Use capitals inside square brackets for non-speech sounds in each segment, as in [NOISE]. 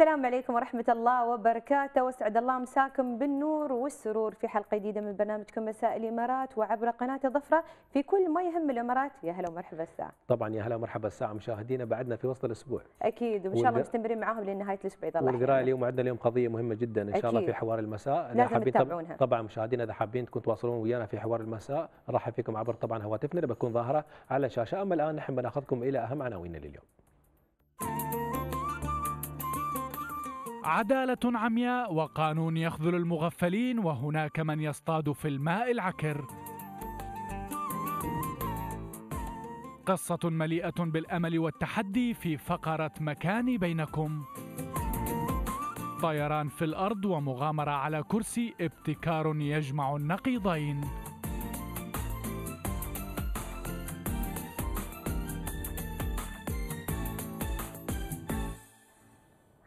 السلام عليكم ورحمة الله وبركاته وسعد الله مساكم بالنور والسرور في حلقة جديدة من برنامجكم مساء الإمارات وعبر قناة ظفرة في كل ما يهم الإمارات يا هلا ومرحبا الساعة طبعا يا هلا ومرحبا الساعة مشاهدينا بعدنا في وسط الأسبوع أكيد وإن شاء الله مستمرين معاهم لنهاية الأسبوع إذا الله والقراءة اليوم عندنا اليوم قضية مهمة جدا إن شاء الله في حوار المساء لازم تتابعونها طبعا مشاهدينا إذا حابين تكونوا تواصلون ويانا في حوار المساء نرحب فيكم عبر طبعا هواتفنا اللي بتكون ظاهرة على الشاشة أما الآن نحن بناخذكم إلى أهم عناويننا لليوم عدالة عمياء وقانون يخذل المغفلين وهناك من يصطاد في الماء العكر. قصة مليئة بالأمل والتحدي في فقرة مكاني بينكم. طيران في الأرض ومغامرة على كرسي ابتكار يجمع النقيضين.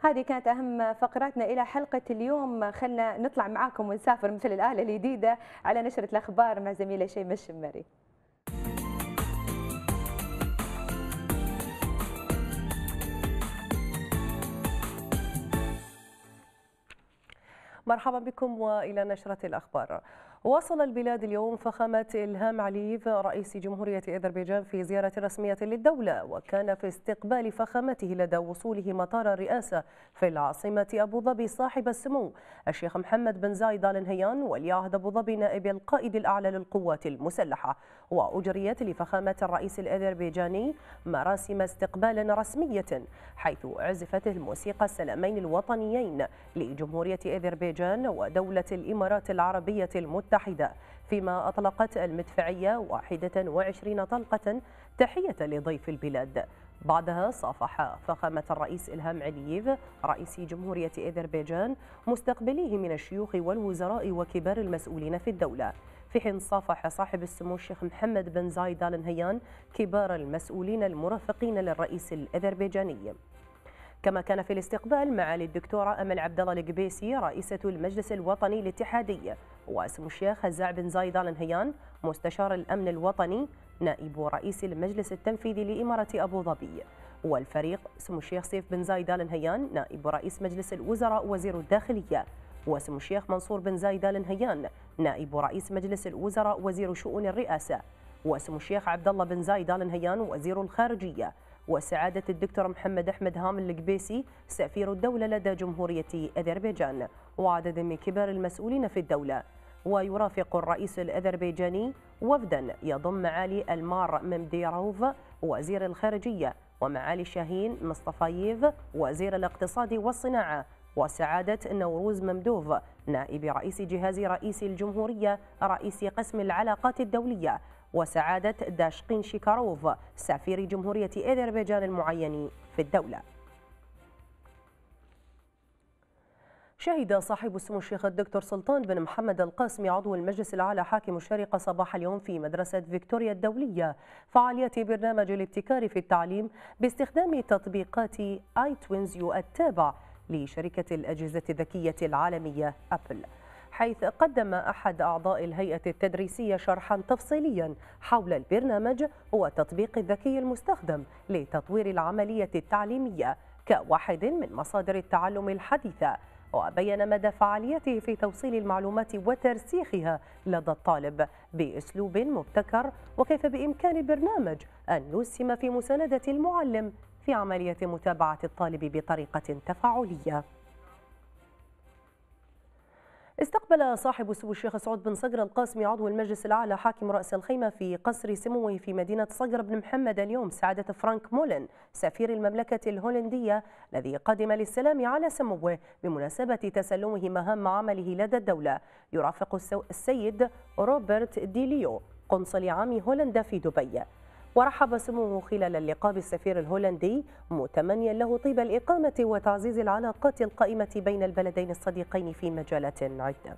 هذه كانت أهم فقراتنا إلى حلقة اليوم خلنا نطلع معاكم ونسافر مثل الآلة الجديدة على نشرة الأخبار مع زميلة شيماء الشمري مرحبا بكم والى نشره الاخبار واصل البلاد اليوم فخامة إلهام عليف رئيس جمهورية أذربيجان في زيارة رسمية للدولة وكان في استقبال فخامته لدى وصوله مطار الرئاسة في العاصمة أبو ظبي صاحب السمو الشيخ محمد بن زايد آل نهيان ولي عهد أبو ظبي نائب القائد الأعلى للقوات المسلحة وأجريت لفخامة الرئيس الأذربيجاني مراسم استقبال رسمية حيث عزفت الموسيقى السلامين الوطنيين لجمهورية أذربيجان ودولة الإمارات العربية المتحدة فيما أطلقت المدفعية 21 طلقة تحية لضيف البلاد بعدها صافح فخامة الرئيس إلهام علييف رئيس جمهورية أذربيجان مستقبليه من الشيوخ والوزراء وكبار المسؤولين في الدولة في حين صافح صاحب السمو الشيخ محمد بن زايد آل نهيان كبار المسؤولين المرافقين للرئيس الأذربيجاني كما كان في الاستقبال معالي الدكتورة أمل عبد الله القبيسي رئيسة المجلس الوطني الاتحادي واسم الشيخ هزاع بن زايد آل نهيان مستشار الأمن الوطني نائب رئيس المجلس التنفيذي لإمارة أبو ظبي والفريق سمو الشيخ سيف بن زايد آل نهيان نائب رئيس مجلس الوزراء وزير الداخلية واسم الشيخ منصور بن زايد آل نهيان نائب رئيس مجلس الوزراء وزير شؤون الرئاسة واسم الشيخ عبد الله بن زايد آل نهيان وزير الخارجية وسعادة الدكتور محمد أحمد هامل القبيسي سفير الدولة لدى جمهورية أذربيجان وعدد من كبار المسؤولين في الدولة ويرافق الرئيس الأذربيجاني وفدا يضم معالي المار ممديروف وزير الخارجية ومعالي الشاهين مصطفايف وزير الاقتصاد والصناعة وسعادة نوروز ممدوف نائب رئيس جهاز رئيس الجمهورية رئيس قسم العلاقات الدولية وسعادة داشقين شيكاروف سفير جمهورية أذربيجان المعين في الدولة شهد صاحب السمو الشيخ الدكتور سلطان بن محمد القاسمي عضو المجلس الأعلى حاكم الشارقة صباح اليوم في مدرسة فيكتوريا الدولية فعالية برنامج الابتكار في التعليم باستخدام تطبيقات اي توينز يو التابع لشركة الأجهزة الذكية العالمية أبل حيث قدم أحد أعضاء الهيئة التدريسية شرحا تفصيليا حول البرنامج والتطبيق الذكي المستخدم لتطوير العملية التعليمية كواحد من مصادر التعلم الحديثة وبين مدى فعاليته في توصيل المعلومات وترسيخها لدى الطالب بأسلوب مبتكر وكيف بإمكان البرنامج أن يسهم في مساندة المعلم في عملية متابعة الطالب بطريقة تفاعلية استقبل صاحب سمو الشيخ سعود بن صقر القاسمي عضو المجلس الأعلى حاكم رأس الخيمة في قصر سموه في مدينة صقر بن محمد اليوم سعادة فرانك مولن سفير المملكة الهولندية الذي قدم للسلام على سموه بمناسبة تسلمه مهام عمله لدى الدولة يرافق السيد روبرت ديليو قنصل عام هولندا في دبي ورحب سموه خلال اللقاء بالسفير الهولندي متمنيا له طيب الإقامة وتعزيز العلاقات القائمة بين البلدين الصديقين في مجالات عدة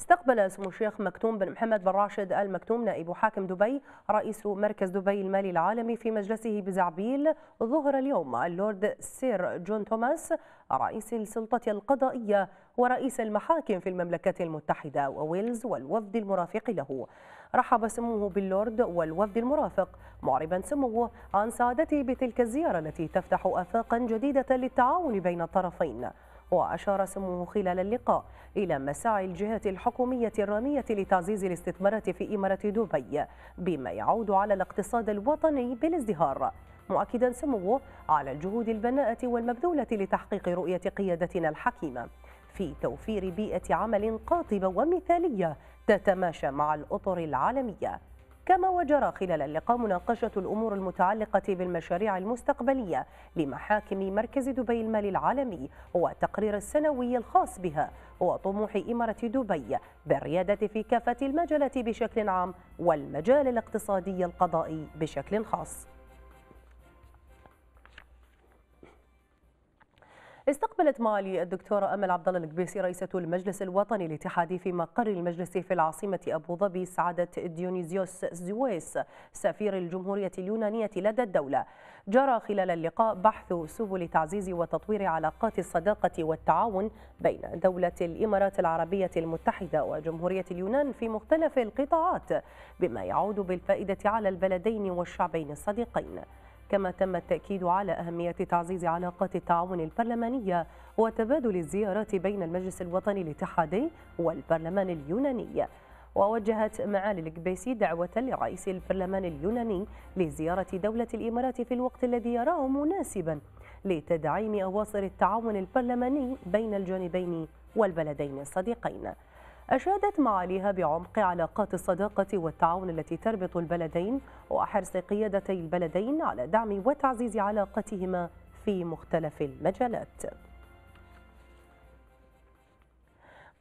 استقبل سمو الشيخ مكتوم بن محمد بن راشد ال مكتوم نائب حاكم دبي رئيس مركز دبي المالي العالمي في مجلسه بزعبيل ظهر اليوم اللورد سير جون توماس رئيس السلطة القضائية ورئيس المحاكم في المملكة المتحدة وويلز والوفد المرافق له رحب سموه باللورد والوفد المرافق معربا سموه عن سعادته بتلك الزيارة التي تفتح آفاقا جديدة للتعاون بين الطرفين وأشار سموه خلال اللقاء إلى مساعي الجهة الحكومية الرامية لتعزيز الاستثمارات في إمارة دبي بما يعود على الاقتصاد الوطني بالازدهار مؤكدا سموه على الجهود البناءة والمبذولة لتحقيق رؤية قيادتنا الحكيمة في توفير بيئة عمل قاطبة ومثالية تتماشى مع الأطر العالمية كما وجرى خلال اللقاء مناقشة الأمور المتعلقة بالمشاريع المستقبلية لمحاكم مركز دبي المالي العالمي والتقرير السنوي الخاص بها وطموح إمارة دبي بالريادة في كافة المجالات بشكل عام والمجال الاقتصادي القضائي بشكل خاص استقبلت معالي الدكتورة أمل عبد الله القبيسي رئيسة المجلس الوطني الاتحادي في مقر المجلس في العاصمة أبو ظبي سعادة ديونيزيوس زويس سفير الجمهورية اليونانية لدى الدولة جرى خلال اللقاء بحث سبل تعزيز وتطوير علاقات الصداقة والتعاون بين دولة الإمارات العربية المتحدة وجمهورية اليونان في مختلف القطاعات بما يعود بالفائدة على البلدين والشعبين الصديقين كما تم التأكيد على أهمية تعزيز علاقات التعاون البرلمانية وتبادل الزيارات بين المجلس الوطني الاتحادي والبرلمان اليوناني ووجهت معالي القبيسي دعوة لرئيس البرلمان اليوناني لزيارة دولة الإمارات في الوقت الذي يراه مناسبا لتدعيم أواصر التعاون البرلماني بين الجانبين والبلدين الصديقين أشادت معاليها بعمق علاقات الصداقة والتعاون التي تربط البلدين وحرص قيادتي البلدين على دعم وتعزيز علاقتهما في مختلف المجالات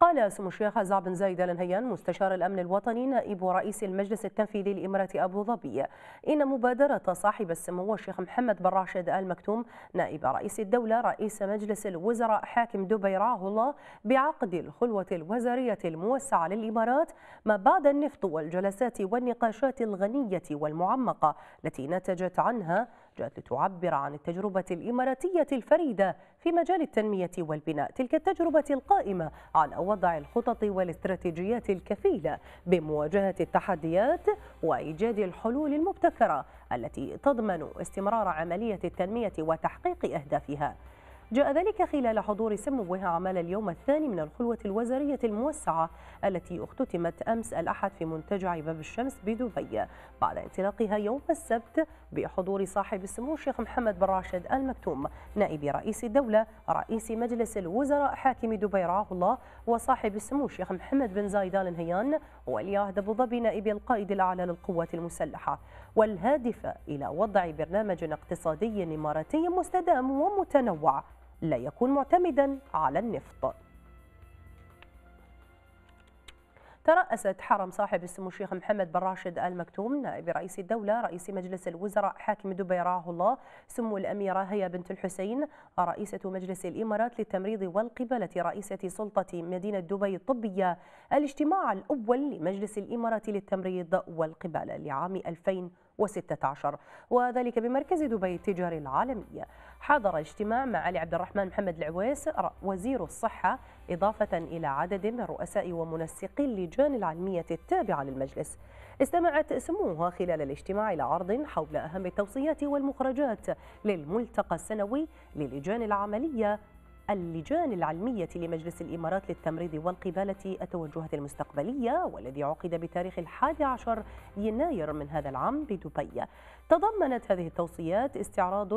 قال سمو الشيخ زعب بن زايد الانهيان مستشار الأمن الوطني نائب رئيس المجلس التنفيذي لإمارة أبو ظبي إن مبادرة صاحب السمو الشيخ محمد بن راشد آل مكتوم نائب رئيس الدولة رئيس مجلس الوزراء حاكم دبي رعاه الله بعقد الخلوة الوزارية الموسعة للإمارات ما بعد النفط والجلسات والنقاشات الغنية والمعمقة التي نتجت عنها جاءت لتعبر عن التجربة الإماراتية الفريدة في مجال التنمية والبناء تلك التجربة القائمة على وضع الخطط والاستراتيجيات الكفيلة بمواجهة التحديات وإيجاد الحلول المبتكرة التي تضمن استمرار عملية التنمية وتحقيق أهدافها جاء ذلك خلال حضور سموه أعمال اليوم الثاني من الخلوة الوزارية الموسعة التي اختتمت أمس الأحد في منتجع باب الشمس بدبي بعد انطلاقها يوم السبت بحضور صاحب السمو الشيخ محمد بن راشد المكتوم نائب رئيس الدولة رئيس مجلس الوزراء حاكم دبي رعاه الله وصاحب السمو الشيخ محمد بن زايد آل نهيان ولي عهد أبو ظبي نائب القائد الأعلى للقوات المسلحة والهادفة إلى وضع برنامج اقتصادي إماراتي مستدام ومتنوع لا يكون معتمدا على النفط ترأست حرم صاحب السمو الشيخ محمد بن راشد آل مكتوم نائب رئيس الدولة رئيس مجلس الوزراء حاكم دبي رعاه الله سمو الأميرة هيا بنت الحسين رئيسة مجلس الإمارات للتمريض والقبلة رئيسة سلطة مدينة دبي الطبية الاجتماع الأول لمجلس الإمارات للتمريض والقبلة لعام 2020 2016 وذلك بمركز دبي التجاري العالمي حضر اجتماع مع علي عبد الرحمن محمد العويس وزير الصحة إضافة إلى عدد من رؤساء ومنسقي اللجان العلمية التابعة للمجلس استمعت سموها خلال الاجتماع إلى عرض حول أهم التوصيات والمخرجات للملتقى السنوي للجان العملية اللجان العلمية لمجلس الإمارات للتمريض والقبالة التوجهات المستقبلية والذي عقد بتاريخ الحادي عشر يناير من هذا العام بدبي تضمنت هذه التوصيات استعراض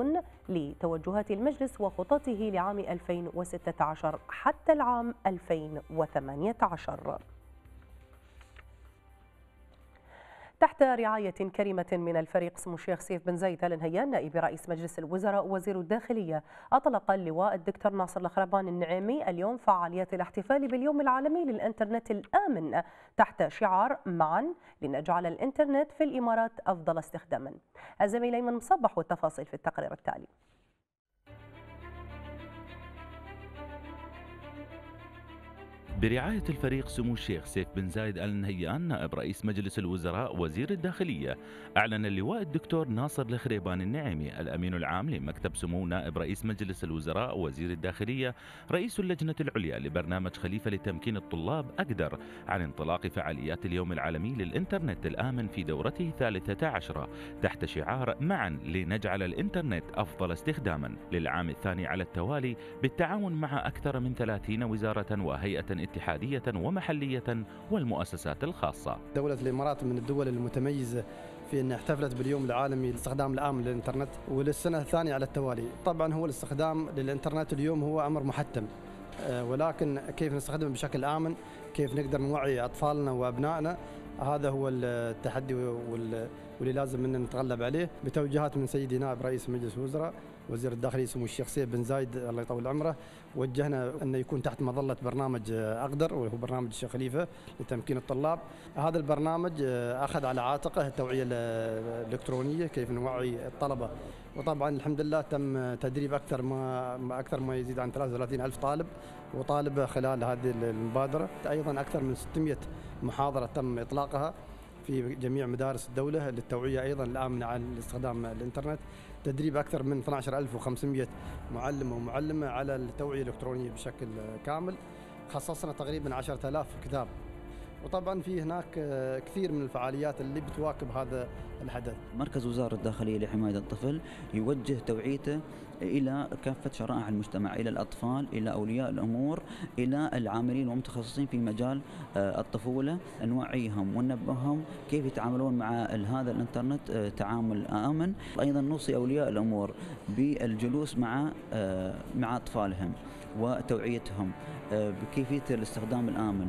لتوجهات المجلس وخططه لعام 2016 حتى العام 2018 تحت رعاية كريمة من الفريق سمو الشيخ سيف بن زايد آل نهيان نائب رئيس مجلس الوزراء ووزير الداخلية أطلق اللواء الدكتور ناصر الخربان النعيمي اليوم فعاليات الاحتفال باليوم العالمي للإنترنت الآمن تحت شعار معا لنجعل الإنترنت في الإمارات أفضل استخداما الزميل أيمن مصبح والتفاصيل في التقرير التالي برعاية الفريق سمو الشيخ سيف بن زايد آل نهيان نائب رئيس مجلس الوزراء وزير الداخلية أعلن اللواء الدكتور ناصر الخريبان النعيمي الأمين العام لمكتب سمو نائب رئيس مجلس الوزراء وزير الداخلية رئيس اللجنة العليا لبرنامج خليفة لتمكين الطلاب أقدر عن انطلاق فعاليات اليوم العالمي للإنترنت الآمن في دورته الثالثة عشرة تحت شعار معا لنجعل الإنترنت أفضل استخداما للعام الثاني على التوالي بالتعاون مع أكثر من 30 وزارة وهيئة اتحادية ومحلية والمؤسسات الخاصة دولة الإمارات من الدول المتميزة في أن احتفلت باليوم العالمي للاستخدام العام للإنترنت وللسنة الثانية على التوالي طبعا هو الاستخدام للإنترنت اليوم هو أمر محتم آه، ولكن كيف نستخدمه بشكل آمن كيف نقدر نوعي أطفالنا وأبنائنا هذا هو التحدي واللي لازم ان نتغلب عليه بتوجيهات من سيدي نائب رئيس مجلس الوزراء وزير الداخلية سمو الشيخ سيف بن زايد الله يطول عمره وجهنا أن يكون تحت مظلة برنامج أقدر وهو برنامج الشيخ خليفة لتمكين الطلاب هذا البرنامج آه، أخذ على عاتقه التوعية الإلكترونية كيف نوعي الطلبة وطبعا الحمد لله تم تدريب اكثر ما اكثر ما يزيد عن 33 الف طالب وطالبه خلال هذه المبادره ايضا اكثر من 600 محاضره تم اطلاقها في جميع مدارس الدوله للتوعيه ايضا الامنه عن استخدام الانترنت تدريب اكثر من 12500 معلم ومعلمه على التوعيه الالكترونيه بشكل آه، كامل خصصنا تقريبا 10000 كتاب وطبعا في هناك آه، كثير من الفعاليات اللي بتواكب هذا الحدث. مركز وزاره الداخليه لحمايه الطفل يوجه توعيته الى كافه شرائح المجتمع الى الاطفال الى اولياء الامور الى العاملين والمتخصصين في مجال آه، الطفوله نوعيهم وننبههم كيف يتعاملون مع هذا الانترنت آه، تعامل امن ايضا نوصي اولياء الامور بالجلوس مع آه، مع اطفالهم وتوعيتهم بكيفيه الاستخدام الامن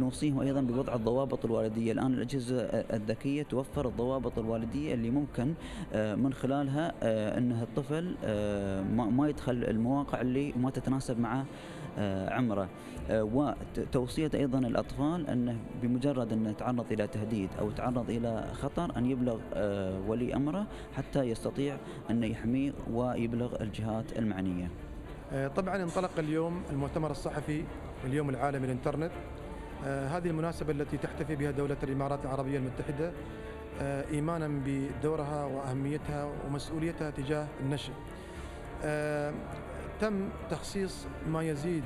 نوصيهم ايضا بوضع الضوابط الوالديه الان الاجهزه الذكيه توفر الضوابط الوالديه اللي ممكن آه، من خلالها آه، انه الطفل آه، ما يدخل المواقع اللي ما تتناسب مع عمره وتوصيه ايضا الاطفال انه بمجرد انه تعرض الى تهديد او تعرض الى خطر ان يبلغ ولي امره حتى يستطيع انه يحميه ويبلغ الجهات المعنيه آه، طبعا انطلق اليوم المؤتمر الصحفي اليوم العالمي للإنترنت آه، هذه المناسبة التي تحتفي بها دولة الإمارات العربية المتحدة آه، إيمانا بدورها وأهميتها ومسؤوليتها تجاه النشر تم تخصيص ما يزيد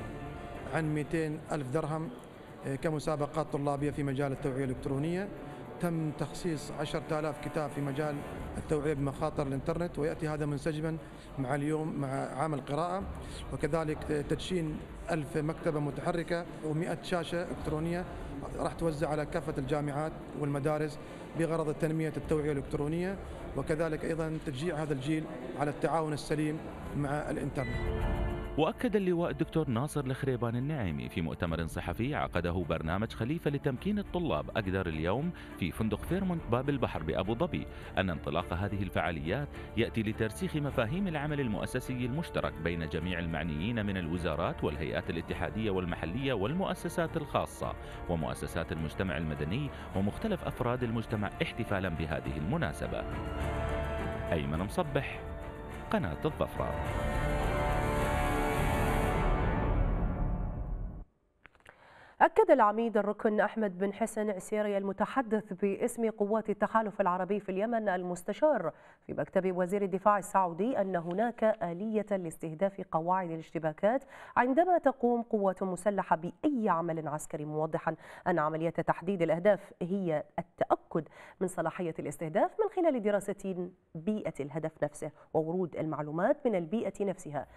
عن 200 ألف درهم كمسابقات طلابية في مجال التوعية الإلكترونية تم تخصيص 10000 كتاب في مجال التوعيه بمخاطر الانترنت وياتي هذا منسجما مع اليوم مع عام القراءه وكذلك تدشين 1000 مكتبه متحركه و100 شاشه الكترونيه راح توزع على كافه الجامعات والمدارس بغرض تنميه التوعيه الالكترونيه وكذلك ايضا تشجيع هذا الجيل على التعاون السليم مع الانترنت. وأكد اللواء الدكتور ناصر الخريبان النعيمي في مؤتمر صحفي عقده برنامج خليفة لتمكين الطلاب أقدر اليوم في فندق فيرمونت باب البحر بأبو ظبي أن انطلاق هذه الفعاليات يأتي لترسيخ مفاهيم العمل المؤسسي المشترك بين جميع المعنيين من الوزارات والهيئات الاتحادية والمحلية والمؤسسات الخاصة ومؤسسات المجتمع المدني ومختلف أفراد المجتمع احتفالا بهذه المناسبة أيمن مصبح قناة الظفرة أكد العميد الركن أحمد بن حسن عسيري المتحدث باسم قوات التحالف العربي في اليمن المستشار في مكتب وزير الدفاع السعودي أن هناك آلية لاستهداف قواعد الاشتباكات عندما تقوم قوات مسلحة بأي عمل عسكري موضحا أن عملية تحديد الأهداف هي التأكد من صلاحية الاستهداف من خلال دراسة بيئة الهدف نفسه وورود المعلومات من البيئة نفسها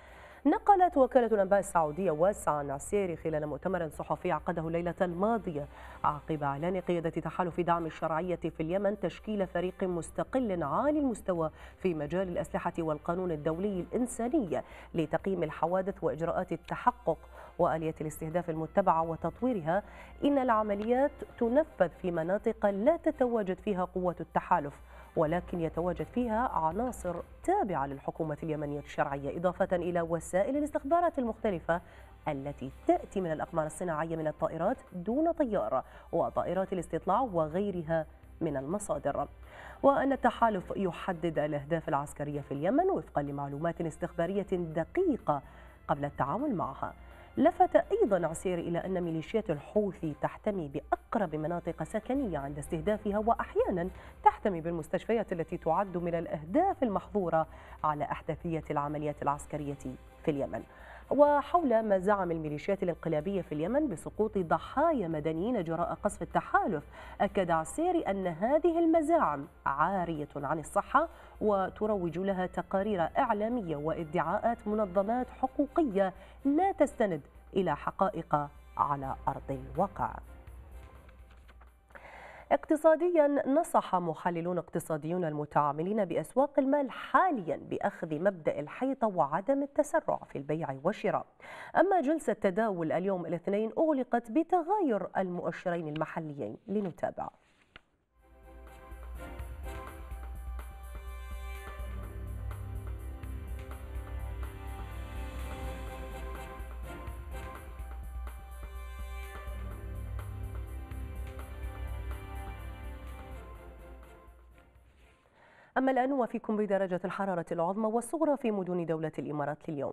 نقلت وكالة الأنباء السعودية واسعة الناصيري خلال مؤتمر صحفي عقده الليلة الماضية عقب إعلان قيادة تحالف دعم الشرعية في اليمن تشكيل فريق مستقل عالي المستوى في مجال الأسلحة والقانون الدولي الإنساني لتقييم الحوادث وإجراءات التحقق وآلية الاستهداف المتبعة وتطويرها إن العمليات تنفذ في مناطق لا تتواجد فيها قوة التحالف ولكن يتواجد فيها عناصر تابعة للحكومة اليمنية الشرعية إضافة إلى وسائل الاستخبارات المختلفة التي تأتي من الأقمار الصناعية من الطائرات دون طيار وطائرات الاستطلاع وغيرها من المصادر وأن التحالف يحدد الأهداف العسكرية في اليمن وفقا لمعلومات استخبارية دقيقة قبل التعامل معها لفت أيضا عسير إلى أن ميليشيات الحوثي تحتمي بأقرب مناطق سكنية عند استهدافها وأحيانا تحتمي بالمستشفيات التي تعد من الأهداف المحظورة على أحداثية العمليات العسكرية في اليمن وحول ما زعم الميليشيات الانقلابية في اليمن بسقوط ضحايا مدنيين جراء قصف التحالف أكد عسيري أن هذه المزاعم عارية عن الصحة وتروج لها تقارير إعلامية وادعاءات منظمات حقوقية لا تستند إلى حقائق على أرض الواقع اقتصاديا نصح محللون اقتصاديون المتعاملين بأسواق المال حاليا بأخذ مبدأ الحيطة وعدم التسرع في البيع والشراء أما جلسة تداول اليوم الاثنين أغلقت بتغاير المؤشرين المحليين لنتابع أما الآن وفيكم بدرجة الحرارة العظمى والصغرى في مدن دولة الإمارات لليوم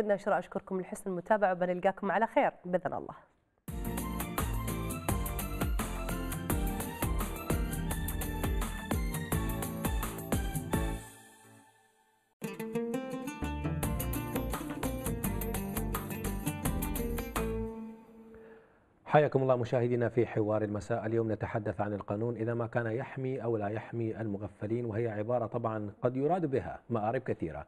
نهاية النشرة أشكركم لحسن المتابعة وبنلقاكم على خير بإذن الله حياكم الله مشاهدينا في حوار المساء اليوم نتحدث عن القانون إذا ما كان يحمي أو لا يحمي المغفلين وهي عبارة طبعا قد يراد بها مآرب كثيرة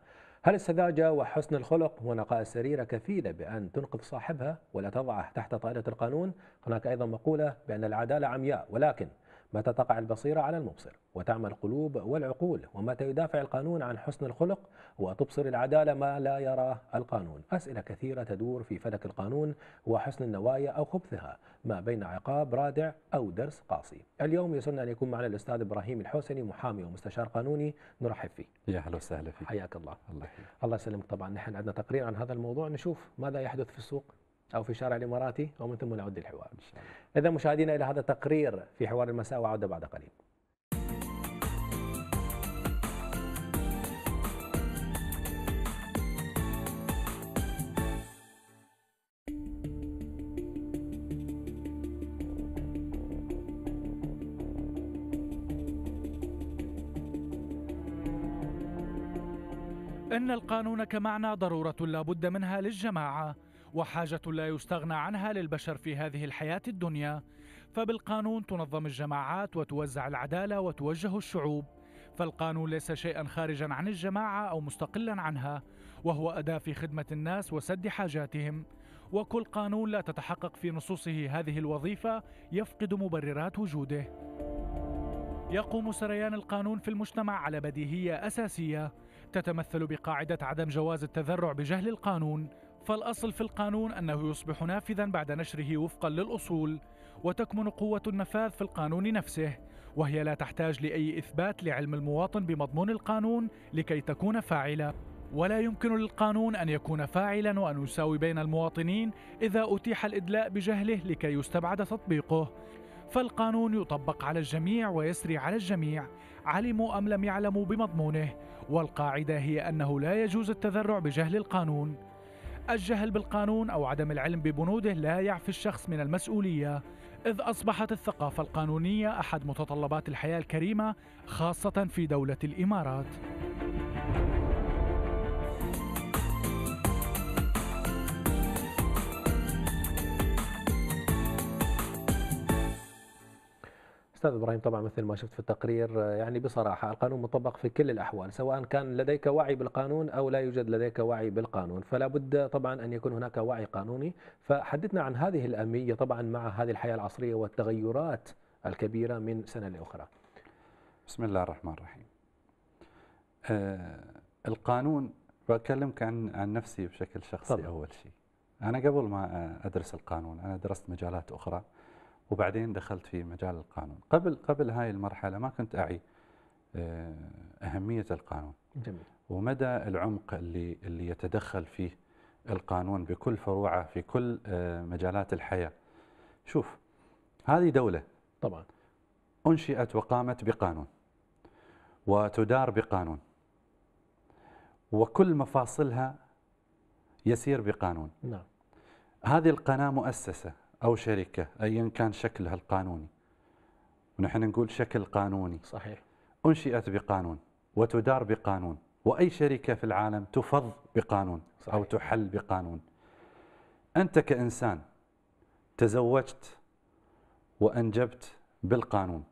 هل السذاجة وحسن الخلق ونقاء السريرة كفيلة بأن تنقذ صاحبها ولا تضعه تحت طائلة القانون؟ هناك أيضا مقولة بأن العدالة عمياء ولكن متى تقع البصيرة على المبصر وتعمى القلوب والعقول ومتى يدافع القانون عن حسن الخلق وتبصر العدالة ما لا يراه القانون أسئلة كثيرة تدور في فلك القانون وحسن النوايا أو خبثها ما بين عقاب رادع أو درس قاسي اليوم يسرنا أن يكون معنا الأستاذ إبراهيم الحوسني محامي ومستشار قانوني نرحب فيه يا أهلا وسهلا فيك حياك الله الله, الله يسلمك طبعا نحن عندنا تقرير عن هذا الموضوع نشوف ماذا يحدث في السوق أو في شارع الإماراتي ومن ثم نعود للحوار إذا مشاهدينا إلى هذا التقرير في حوار المساء وعودة بعد قليل إن القانون كمعنى ضرورة لا بد منها للجماعة وحاجة لا يستغنى عنها للبشر في هذه الحياة الدنيا فبالقانون تنظم الجماعات وتوزع العدالة وتوجه الشعوب فالقانون ليس شيئا خارجا عن الجماعة أو مستقلا عنها وهو أداة في خدمة الناس وسد حاجاتهم وكل قانون لا تتحقق في نصوصه هذه الوظيفة يفقد مبررات وجوده يقوم سريان القانون في المجتمع على بديهية أساسية تتمثل بقاعدة عدم جواز التذرع بجهل القانون فالأصل في القانون أنه يصبح نافذا بعد نشره وفقا للأصول وتكمن قوة النفاذ في القانون نفسه وهي لا تحتاج لأي إثبات لعلم المواطن بمضمون القانون لكي تكون فاعلة ولا يمكن للقانون أن يكون فاعلا وأن يساوي بين المواطنين إذا أتيح الإدلاء بجهله لكي يستبعد تطبيقه فالقانون يطبق على الجميع ويسري على الجميع علموا أم لم يعلموا بمضمونه والقاعدة هي أنه لا يجوز التذرع بجهل القانون الجهل بالقانون او عدم العلم ببنوده لا يعفي الشخص من المسؤوليه اذ اصبحت الثقافه القانونيه احد متطلبات الحياه الكريمه خاصه في دوله الامارات استاذ ابراهيم طبعا مثل ما شفت في التقرير يعني بصراحه القانون مطبق في كل الاحوال سواء كان لديك وعي بالقانون او لا يوجد لديك وعي بالقانون فلا بد طبعا ان يكون هناك وعي قانوني فحدثنا عن هذه الاهميه طبعا مع هذه الحياه العصريه والتغيرات الكبيره من سنه لاخرى. بسم الله الرحمن الرحيم. آه القانون بكلمك عن عن نفسي بشكل شخصي طبعا. اول شيء. انا قبل ما ادرس القانون انا درست مجالات اخرى وبعدين دخلت في مجال القانون قبل قبل هاي المرحلة ما كنت أعي آه، أهمية القانون جميل. ومدى العمق اللي, اللي يتدخل فيه القانون بكل فروعه في كل آه، مجالات الحياة شوف هذه دولة طبعا أنشئت وقامت بقانون وتدار بقانون وكل مفاصلها يسير بقانون نعم. هذه القناة مؤسسة أو شركة أيا كان شكلها القانوني ونحن نقول شكل قانوني صحيح أنشئت بقانون وتدار بقانون وأي شركة في العالم تفض بقانون صحيح. أو تحل بقانون أنت كإنسان تزوجت وأنجبت بالقانون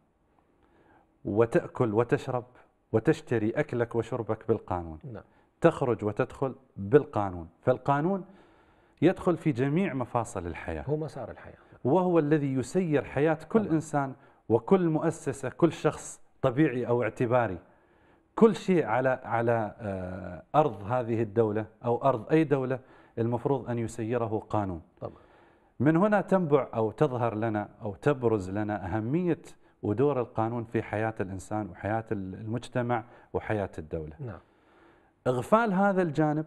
وتأكل وتشرب وتشتري أكلك وشربك بالقانون نعم. تخرج وتدخل بالقانون فالقانون يدخل في جميع مفاصل الحياة هو مسار الحياة وهو الذي يسير حياة كل طبعا. إنسان وكل مؤسسة كل شخص طبيعي أو اعتباري كل شيء على على آه، أرض هذه الدولة أو أرض أي دولة المفروض أن يسيره قانون طبعا. من هنا تنبع أو تظهر لنا أو تبرز لنا أهمية ودور القانون في حياة الإنسان وحياة المجتمع وحياة الدولة نعم. إغفال هذا الجانب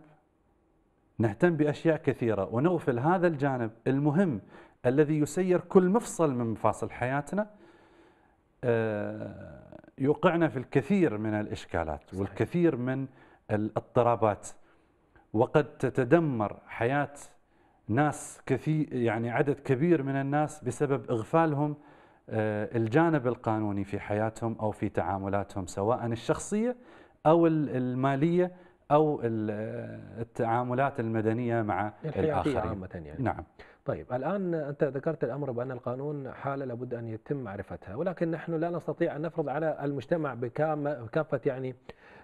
نهتم بأشياء كثيرة ونغفل هذا الجانب المهم الذي يسير كل مفصل من مفاصل حياتنا آه، يوقعنا في الكثير من الإشكالات صحيح. والكثير من الاضطرابات وقد تتدمر حياة ناس كثير يعني عدد كبير من الناس بسبب إغفالهم آه، الجانب القانوني في حياتهم أو في تعاملاتهم سواء الشخصية أو المالية او التعاملات المدنيه مع الاخرين عامه يعني نعم طيب الان انت ذكرت الامر بان القانون حاله لابد ان يتم معرفتها ولكن نحن لا نستطيع ان نفرض على المجتمع بكافه يعني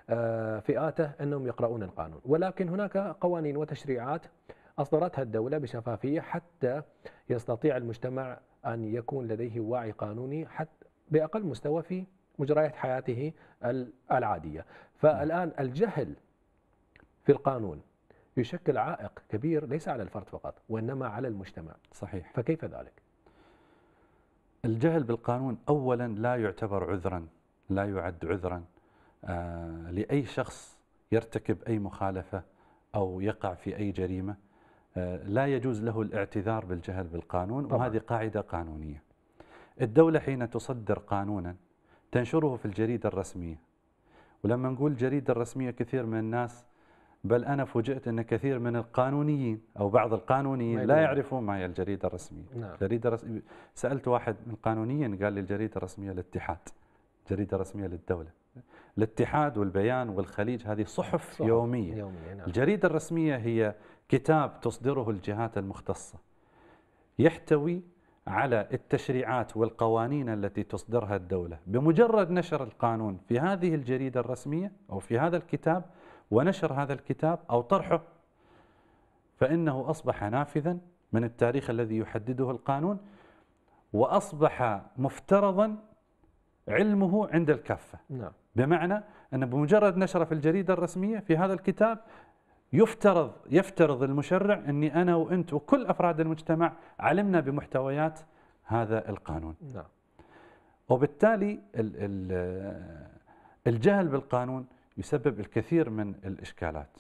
آه، فئاته انهم يقرؤون القانون ولكن هناك قوانين وتشريعات اصدرتها الدوله بشفافيه حتى يستطيع المجتمع ان يكون لديه وعي قانوني حتى باقل مستوى في مجريات حياته العاديه فالان الجهل في القانون يشكل عائق كبير ليس على الفرد فقط وإنما على المجتمع صحيح فكيف ذلك؟ الجهل بالقانون أولا لا يعتبر عذرا لا يعد عذرا آه لأي شخص يرتكب أي مخالفة أو يقع في أي جريمة آه لا يجوز له الاعتذار بالجهل بالقانون طبعا. وهذه قاعدة قانونية الدولة حين تصدر قانونا تنشره في الجريدة الرسمية ولما نقول الجريدة الرسمية كثير من الناس بل أنا فوجئت أن كثير من القانونيين أو بعض القانونيين لا يعرفون ما هي الجريدة الرسمية نعم. الجريدة الرسمية سألت واحد من القانونيين قال لي الجريدة الرسمية للاتحاد جريدة رسمية للدولة الاتحاد والبيان والخليج هذه صحف, صحف يومية, يومية نعم. الجريدة الرسمية هي كتاب تصدره الجهات المختصة يحتوي على التشريعات والقوانين التي تصدرها الدولة بمجرد نشر القانون في هذه الجريدة الرسمية أو في هذا الكتاب ونشر هذا الكتاب أو طرحه فإنه أصبح نافذا من التاريخ الذي يحدده القانون وأصبح مفترضا علمه عند الكافة نعم. بمعنى أن بمجرد نشره في الجريدة الرسمية في هذا الكتاب يفترض يفترض المشرع أني أنا وأنت وكل أفراد المجتمع علمنا بمحتويات هذا القانون نعم. وبالتالي الجهل بالقانون يسبب الكثير من الإشكالات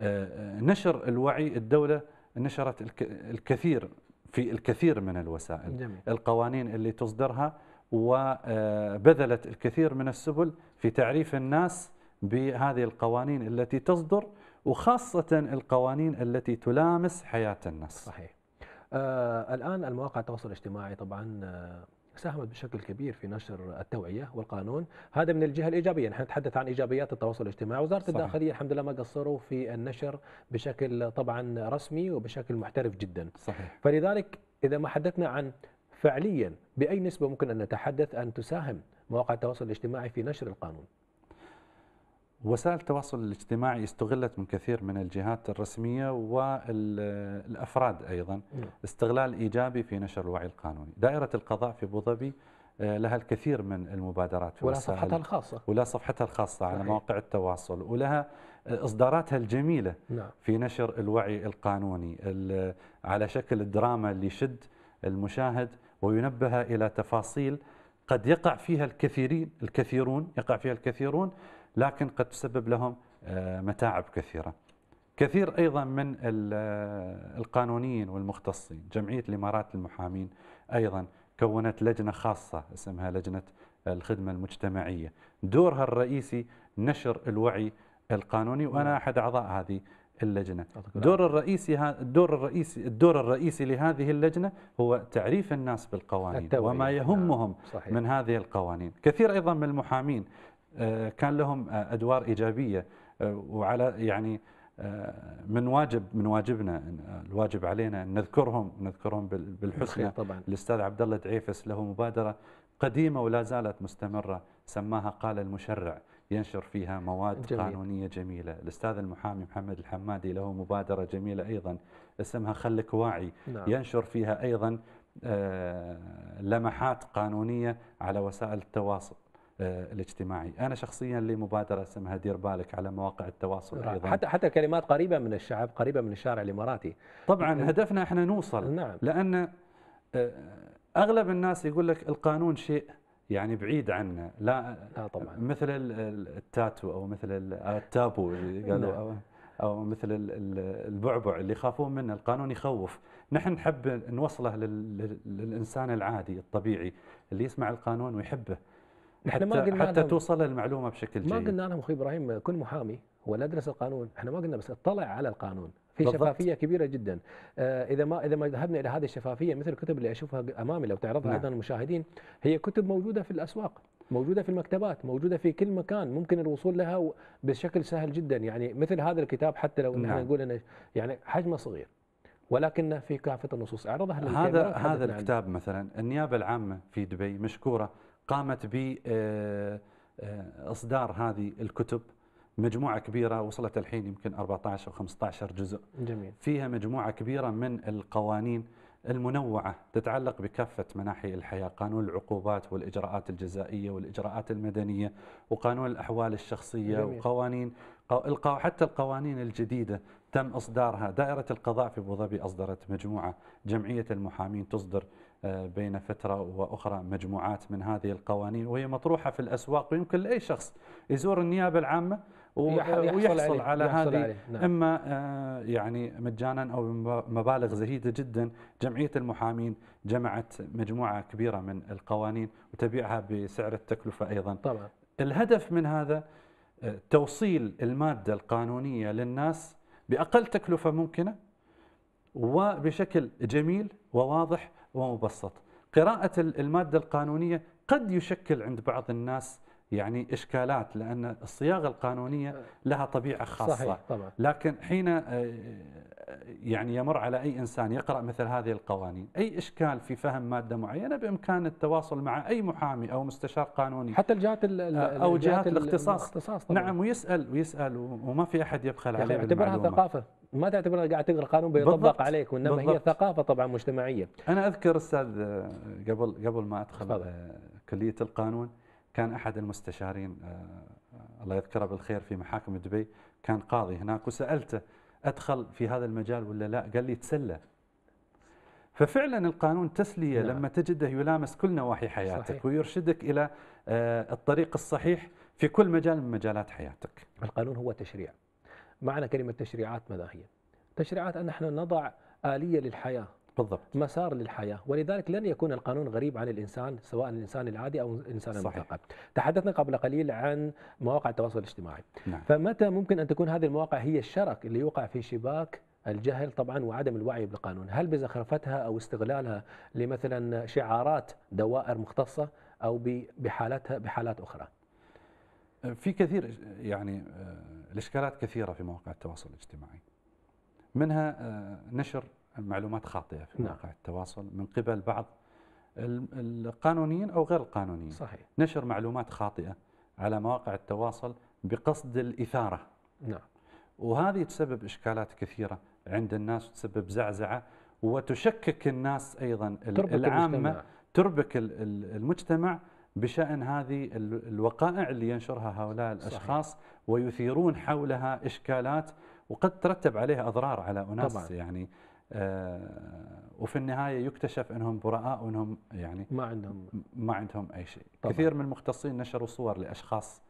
آه، آه، نشر الوعي الدولة نشرت الكثير في الكثير من الوسائل جميل. القوانين اللي تصدرها وبذلت آه، الكثير من السبل في تعريف الناس بهذه القوانين التي تصدر وخاصة القوانين التي تلامس حياة الناس صحيح آه الآن المواقع التواصل الاجتماعي طبعا ساهمت بشكل كبير في نشر التوعيه والقانون هذا من الجهه الايجابيه نحن نتحدث عن ايجابيات التواصل الاجتماعي وزاره صحيح. الداخليه الحمد لله ما قصروا في النشر بشكل طبعا رسمي وبشكل محترف جدا صحيح. فلذلك اذا ما حدثنا عن فعليا باي نسبه ممكن ان نتحدث ان تساهم مواقع التواصل الاجتماعي في نشر القانون وسائل التواصل الاجتماعي استغلت من كثير من الجهات الرسمية والأفراد أيضا استغلال إيجابي في نشر الوعي القانوني دائرة القضاء في ظبي آه، لها الكثير من المبادرات في ولا صفحتها الخاصة ولا صفحتها الخاصة صحيح. على مواقع التواصل ولها آه، إصداراتها الجميلة نعم. في نشر الوعي القانوني على شكل الدراما اللي يشد المشاهد وينبه إلى تفاصيل قد يقع فيها الكثيرين الكثيرون يقع فيها الكثيرون لكن قد تسبب لهم آه، متاعب كثيرة كثير أيضا من آه، القانونيين والمختصين جمعية الإمارات للمحامين أيضا كونت لجنة خاصة اسمها لجنة الخدمة المجتمعية دورها الرئيسي نشر الوعي القانوني وأنا نعم. أحد أعضاء هذه اللجنة دور الرئيسي الدور الرئيسي الدور الرئيسي لهذه اللجنة هو تعريف الناس بالقوانين وما نعم، يهمهم صحيح. من هذه القوانين كثير أيضا من المحامين آه، كان لهم آه، ادوار ايجابيه آه، وعلى يعني من واجب من واجبنا الواجب علينا ان نذكرهم نذكرهم بالحسنى طبعا الاستاذ عبد الله دعيفس له مبادره قديمه ولا زالت مستمره سماها قال المشرع ينشر فيها مواد جميل. قانونيه جميله، الاستاذ المحامي محمد الحمادي له مبادره جميله ايضا اسمها خلك واعي نعم. ينشر فيها ايضا لمحات قانونيه على وسائل التواصل آه، الاجتماعي أنا شخصيا لي مبادرة اسمها دير بالك على مواقع التواصل أيضا حتى, حتى كلمات قريبة من الشعب قريبة من الشارع الإماراتي طبعا هدفنا إحنا نوصل نعم. لأن آه، أغلب الناس يقول لك القانون شيء يعني بعيد عنا لا, لا طبعا مثل التاتو أو مثل التابو قالوا نعم. او مثل البعبع اللي يخافون منه القانون يخوف نحن نحب نوصله للانسان العادي الطبيعي اللي يسمع القانون ويحبه احنا ما قلنا حتى توصل المعلومه بشكل جيد ما قلنا لهم اخوي ابراهيم كن محامي ولا ادرس القانون احنا ما قلنا بس اطلع على القانون في بالضبط. شفافيه كبيره جدا آه اذا ما اذا ما ذهبنا الى هذه الشفافيه مثل الكتب اللي اشوفها امامي لو تعرضها نعم. ايضا المشاهدين هي كتب موجوده في الاسواق موجودة في المكتبات موجودة في كل مكان ممكن الوصول لها بشكل سهل جدا يعني مثل هذا الكتاب حتى لو نعم. احنا نقول انه يعني حجمه صغير ولكن في كافة النصوص اعرضها هذا هذا الكتاب مثلا النيابة العامة في دبي مشكورة قامت بإصدار آه، آه، هذه الكتب مجموعة كبيرة وصلت الحين يمكن 14 أو 15 جزء جميل. فيها مجموعة كبيرة من القوانين المنوعة تتعلق بكافة مناحي الحياة قانون العقوبات والإجراءات الجزائية والإجراءات المدنية وقانون الأحوال الشخصية جميل. وقوانين حتى القوانين الجديدة تم إصدارها دائرة القضاء في أبو ظبي أصدرت مجموعة جمعية المحامين تصدر آه، بين فترة وأخرى مجموعات من هذه القوانين وهي مطروحة في الأسواق ويمكن لأي شخص يزور النيابة العامة ويحصل, ويحصل عليه على هذه عليه. نعم. اما آه، يعني مجانا او مبالغ زهيده جدا جمعيه المحامين جمعت مجموعه كبيره من القوانين وتبيعها بسعر التكلفه ايضا طبعا الهدف من هذا آه، توصيل الماده القانونيه للناس باقل تكلفه ممكنه وبشكل جميل وواضح ومبسط قراءة المادة القانونية قد يشكل عند بعض الناس يعني إشكالات لأن الصياغة القانونية آه. لها طبيعة خاصة صحيح طبعا. لكن حين آه، يعني يمر على أي إنسان يقرأ مثل هذه القوانين أي إشكال في فهم مادة معينة بإمكان التواصل مع أي محامي أو مستشار قانوني حتى الجهات أو جهات الاختصاص, الاختصاص طبعا. نعم ويسأل ويسأل وما في أحد يبخل عليه اعتبرها ثقافة ما تعتبرها قاعد تقرأ قانون بيطبق عليك وإنما هي ثقافة طبعا مجتمعية أنا أذكر أستاذ آه، قبل قبل ما أدخل آه، كلية القانون كان أحد المستشارين آه، الله يذكره بالخير في محاكم دبي كان قاضي هناك وسألته ادخل في هذا المجال ولا لا قال لي تسلى ففعلا القانون تسليه نعم. لما تجده يلامس كل نواحي حياتك صحيح. ويرشدك الى آه، الطريق الصحيح في كل مجال من مجالات حياتك القانون هو تشريع معنى كلمه تشريعات ماذا هي تشريعات ان نحن نضع اليه للحياه بالضبط مسار للحياة ولذلك لن يكون القانون غريب عن الإنسان سواء الإنسان العادي أو الإنسان المثقف تحدثنا قبل قليل عن مواقع التواصل الاجتماعي نعم. فمتى ممكن أن تكون هذه المواقع هي الشرك اللي يوقع في شباك الجهل طبعا وعدم الوعي بالقانون هل بزخرفتها أو استغلالها لمثلا شعارات دوائر مختصة أو بحالتها بحالات أخرى في كثير يعني آه، الإشكالات كثيرة في مواقع التواصل الاجتماعي منها آه، نشر معلومات خاطئه في نعم. مواقع نعم. التواصل من قبل بعض القانونيين او غير القانونيين صحيح. نشر معلومات خاطئه على مواقع التواصل بقصد الاثاره نعم وهذه تسبب اشكالات كثيره عند الناس وتسبب زعزعه وتشكك الناس ايضا تربك العامه المجتمع. تربك المجتمع بشان هذه الوقائع اللي ينشرها هؤلاء الاشخاص صحيح. ويثيرون حولها اشكالات وقد ترتب عليها اضرار على اناس طبعا. يعني آه، وفي النهايه يكتشف انهم براء وانهم يعني ما عندهم ما عندهم اي شيء طبعا. كثير من المختصين نشروا صور لاشخاص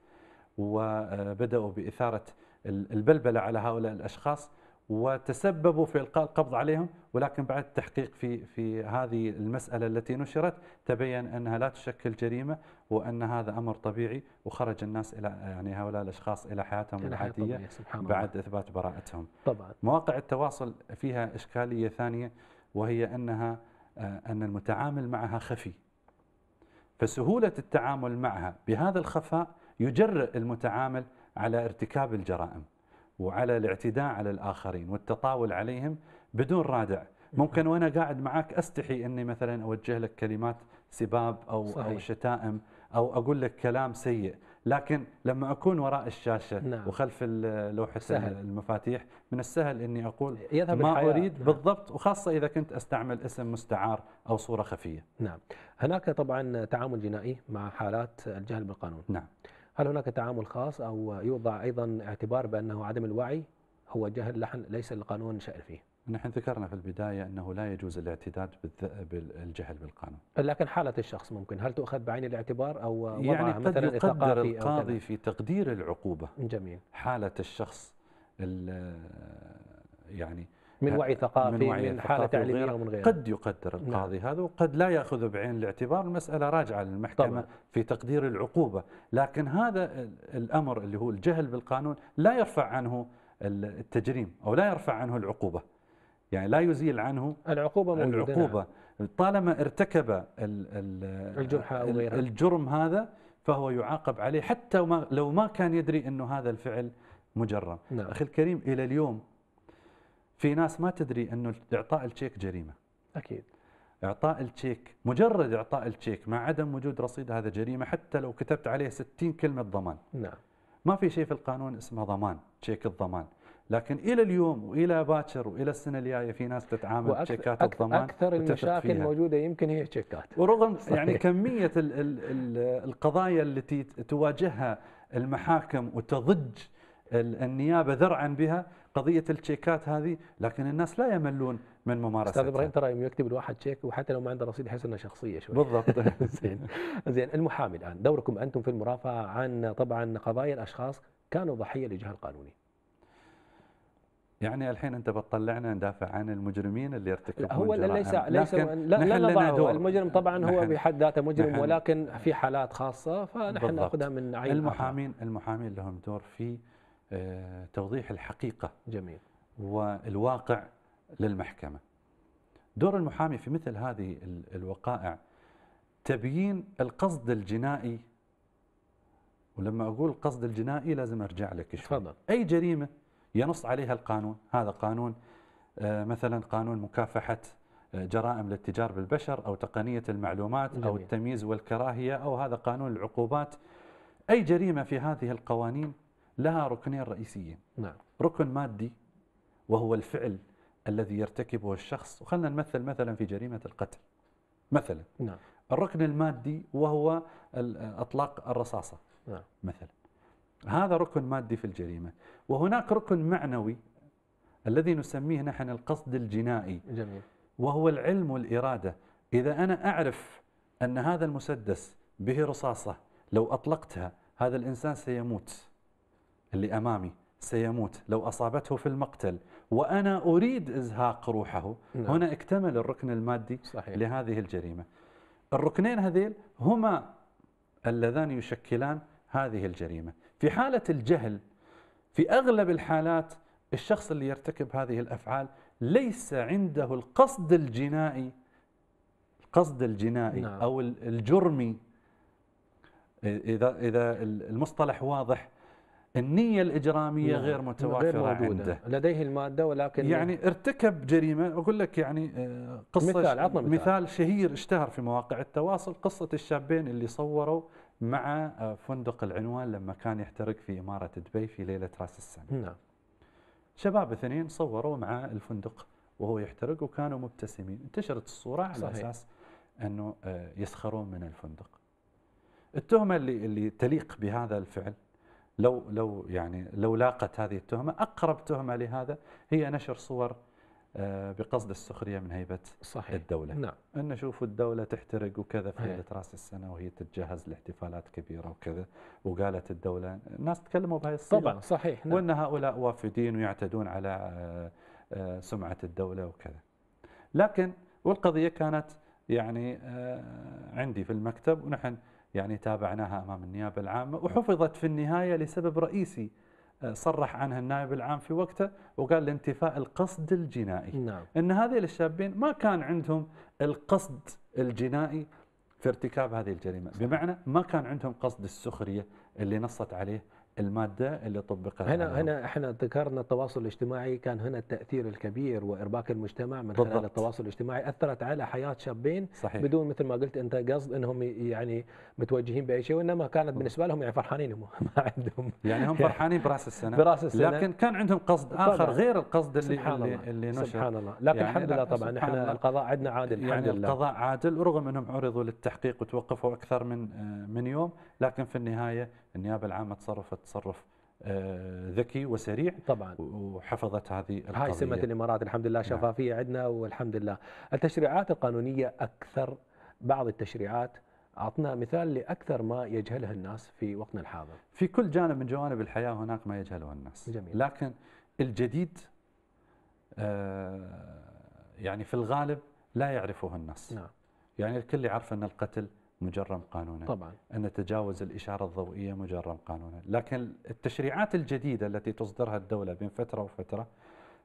وبداوا باثاره البلبله على هؤلاء الاشخاص وتسببوا في القاء القبض عليهم ولكن بعد التحقيق في في هذه المساله التي نشرت تبين انها لا تشكل جريمه وان هذا امر طبيعي وخرج الناس الى يعني هؤلاء الاشخاص الى حياتهم العاديه بعد اثبات براءتهم. طبعا مواقع التواصل فيها اشكاليه ثانيه وهي انها آه، ان المتعامل معها خفي. فسهوله التعامل معها بهذا الخفاء يجرئ المتعامل على ارتكاب الجرائم. وعلى الاعتداء على الآخرين والتطاول عليهم بدون رادع ممكن وانا قاعد معك استحي اني مثلا اوجه لك كلمات سباب او صحيح. او شتائم او اقول لك كلام سيء لكن لما اكون وراء الشاشه نعم. وخلف لوحه المفاتيح من السهل اني اقول يذهب ما الحياة. اريد نعم. بالضبط وخاصه اذا كنت استعمل اسم مستعار او صوره خفيه نعم هناك طبعا تعامل جنائي مع حالات الجهل بالقانون نعم هل هناك تعامل خاص أو يوضع أيضا اعتبار بأنه عدم الوعي هو جهل لحن ليس القانون شأن فيه نحن ذكرنا في البداية أنه لا يجوز الاعتداد بالجهل بالقانون لكن حالة الشخص ممكن هل تؤخذ بعين الاعتبار أو يعني مثلا يقدر القاضي في تقدير العقوبة جميل حالة الشخص يعني من وعي ثقافي من, وعي من حاله تعليميه ومن غيره قد يقدر نعم. القاضي نعم. هذا وقد لا ياخذ بعين الاعتبار المساله راجعه للمحكمه طبعا. في تقدير العقوبه لكن هذا الامر اللي هو الجهل بالقانون لا يرفع عنه التجريم او لا يرفع عنه العقوبه يعني لا يزيل عنه العقوبه موجودة نعم. العقوبه نعم. طالما ارتكب الجرح او غيره الجرم هذا فهو يعاقب عليه حتى لو ما كان يدري انه هذا الفعل مجرم نعم. اخي الكريم الى اليوم في ناس ما تدري انه اعطاء التشيك جريمه اكيد اعطاء التشيك مجرد اعطاء التشيك مع عدم وجود رصيد هذا جريمه حتى لو كتبت عليه 60 كلمه ضمان نعم ما في شيء في القانون اسمه ضمان تشيك الضمان لكن الى اليوم والى باكر والى السنه الجايه في ناس تتعامل تشيكات الضمان اكثر المشاكل الموجوده يمكن هي تشيكات ورغم صحيح. يعني كميه الـ الـ الـ القضايا التي تواجهها المحاكم وتضج النيابه ذرعا بها قضيه التشيكات هذه لكن الناس لا يملون من ممارستها استاذ ابراهيم ترى يوم يكتب الواحد تشيك وحتى لو ما عنده رصيد يحس انه شخصيه شوي بالضبط [LAUGHS] زين زين المحامي الان دوركم انتم في المرافعه عن طبعا قضايا الاشخاص كانوا ضحيه لجهل القانوني يعني الحين انت بتطلعنا ندافع عن المجرمين اللي ارتكبوا هو ليس ليس لا لا لا المجرم طبعا هو بحد ذاته مجرم ولكن في حالات خاصه فنحن ناخذها من عين المحامين المحامين لهم دور في توضيح الحقيقة جميل والواقع للمحكمة دور المحامي في مثل هذه الوقائع تبيين القصد الجنائي ولما أقول القصد الجنائي لازم أرجع لك شوي تفضل أي جريمة ينص عليها القانون هذا قانون آه، مثلا قانون مكافحة آه، جرائم الاتجار بالبشر أو تقنية المعلومات جميل. أو التمييز والكراهية أو هذا قانون العقوبات أي جريمة في هذه القوانين لها ركنين رئيسيين نعم. ركن مادي وهو الفعل الذي يرتكبه الشخص وخلنا نمثل مثلا في جريمة القتل مثلا نعم. الركن المادي وهو أطلاق الرصاصة نعم. مثلا هذا ركن مادي في الجريمة وهناك ركن معنوي الذي نسميه نحن القصد الجنائي جميل. وهو العلم والإرادة إذا أنا أعرف أن هذا المسدس به رصاصة لو أطلقتها هذا الإنسان سيموت اللي أمامي سيموت لو أصابته في المقتل وأنا أريد إزهاق روحه نعم. هنا اكتمل الركن المادي صحيح. لهذه الجريمة الركنين هذيل هما اللذان يشكلان هذه الجريمة في حالة الجهل في أغلب الحالات الشخص اللي يرتكب هذه الأفعال ليس عنده القصد الجنائي القصد الجنائي نعم. أو الجرمي إذا إذا المصطلح واضح النية الإجرامية نعم. غير متوافرة غير عنده لديه المادة ولكن يعني ارتكب جريمة أقول لك يعني آه، قصة مثال عطنا مثال. مثال شهير اشتهر في مواقع التواصل قصة الشابين اللي صوروا مع آه، فندق العنوان لما كان يحترق في إمارة دبي في ليلة راس السنة نعم شباب اثنين صوروا مع الفندق وهو يحترق وكانوا مبتسمين انتشرت الصورة على صحيح. أساس أنه آه، يسخرون من الفندق التهمة اللي, اللي تليق بهذا الفعل لو لو يعني لو لاقت هذه التهمه اقرب تهمه لهذا هي نشر صور آه، بقصد السخريه من هيبه صحيح. الدوله نعم ان شوفوا الدوله تحترق وكذا في ليله راس السنه وهي تتجهز لاحتفالات كبيره وكذا وقالت الدوله الناس تكلموا بهاي الصيغه طبعا صحيح نعم. وان هؤلاء وافدين ويعتدون على آه، آه، سمعه الدوله وكذا لكن والقضيه كانت يعني عندي في المكتب ونحن يعني تابعناها امام النيابه العامه وحفظت في النهايه لسبب رئيسي آه، صرح عنها النائب العام في وقته وقال لانتفاء القصد الجنائي نعم. ان هذه الشابين ما كان عندهم القصد الجنائي في ارتكاب هذه الجريمه بمعنى ما كان عندهم قصد السخريه اللي نصت عليه الماده اللي طبقها هنا هنا احنا ذكرنا التواصل الاجتماعي كان هنا التاثير الكبير وارباك المجتمع من بالضبط. خلال التواصل الاجتماعي اثرت على حياه شابين صحيح. بدون مثل ما قلت انت قصد انهم يعني متوجهين باي شيء وانما كانت بالنسبه لهم يعني فرحانين هم [LAUGHS] ما عندهم يعني هم فرحانين براس السنه [LAUGHS] براس السنه لكن كان عندهم قصد اخر طبعا. غير القصد اللي سبحان اللي, الله. اللي نشر سبحان الله لكن يعني الحمد لله طبعا احنا الله. القضاء عندنا عادل يعني الحمد القضاء لله. عادل رغم انهم عرضوا للتحقيق وتوقفوا اكثر من آه، من يوم لكن في النهايه النيابه العامه تصرفت تصرف آه، ذكي وسريع طبعا وحفظت هذه القضيه هاي سمه الامارات الحمد لله شفافيه نعم. عندنا والحمد لله التشريعات القانونيه اكثر بعض التشريعات أعطنا مثال لأكثر ما يجهله الناس في وقتنا الحاضر في كل جانب من جوانب الحياة هناك ما يجهله الناس جميل. لكن الجديد آه، يعني في الغالب لا يعرفه الناس نعم. يعني الكل يعرف أن القتل مجرم قانونا طبعا أن نتجاوز الإشارة الضوئية مجرم قانونا لكن التشريعات الجديدة التي تصدرها الدولة بين فترة وفترة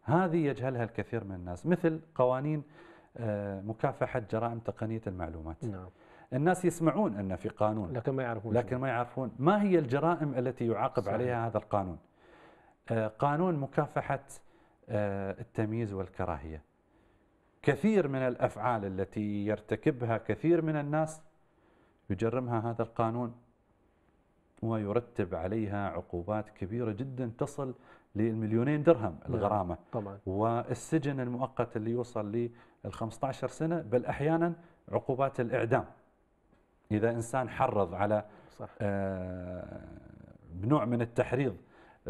هذه يجهلها الكثير من الناس مثل قوانين آه، مكافحة جرائم تقنية المعلومات نعم. الناس يسمعون أن في قانون لكن ما يعرفون لكن ما يعرفون ما هي الجرائم التي يعاقب صحيح. عليها هذا القانون آه، قانون مكافحة آه، التمييز والكراهية كثير من الأفعال التي يرتكبها كثير من الناس يجرمها هذا القانون ويرتب عليها عقوبات كبيرة جدا تصل للمليونين درهم نعم، الغرامة طبعا. والسجن المؤقت اللي يوصل لل 15 سنة بل أحيانا عقوبات الإعدام إذا إنسان حرض على صح. آه بنوع من التحريض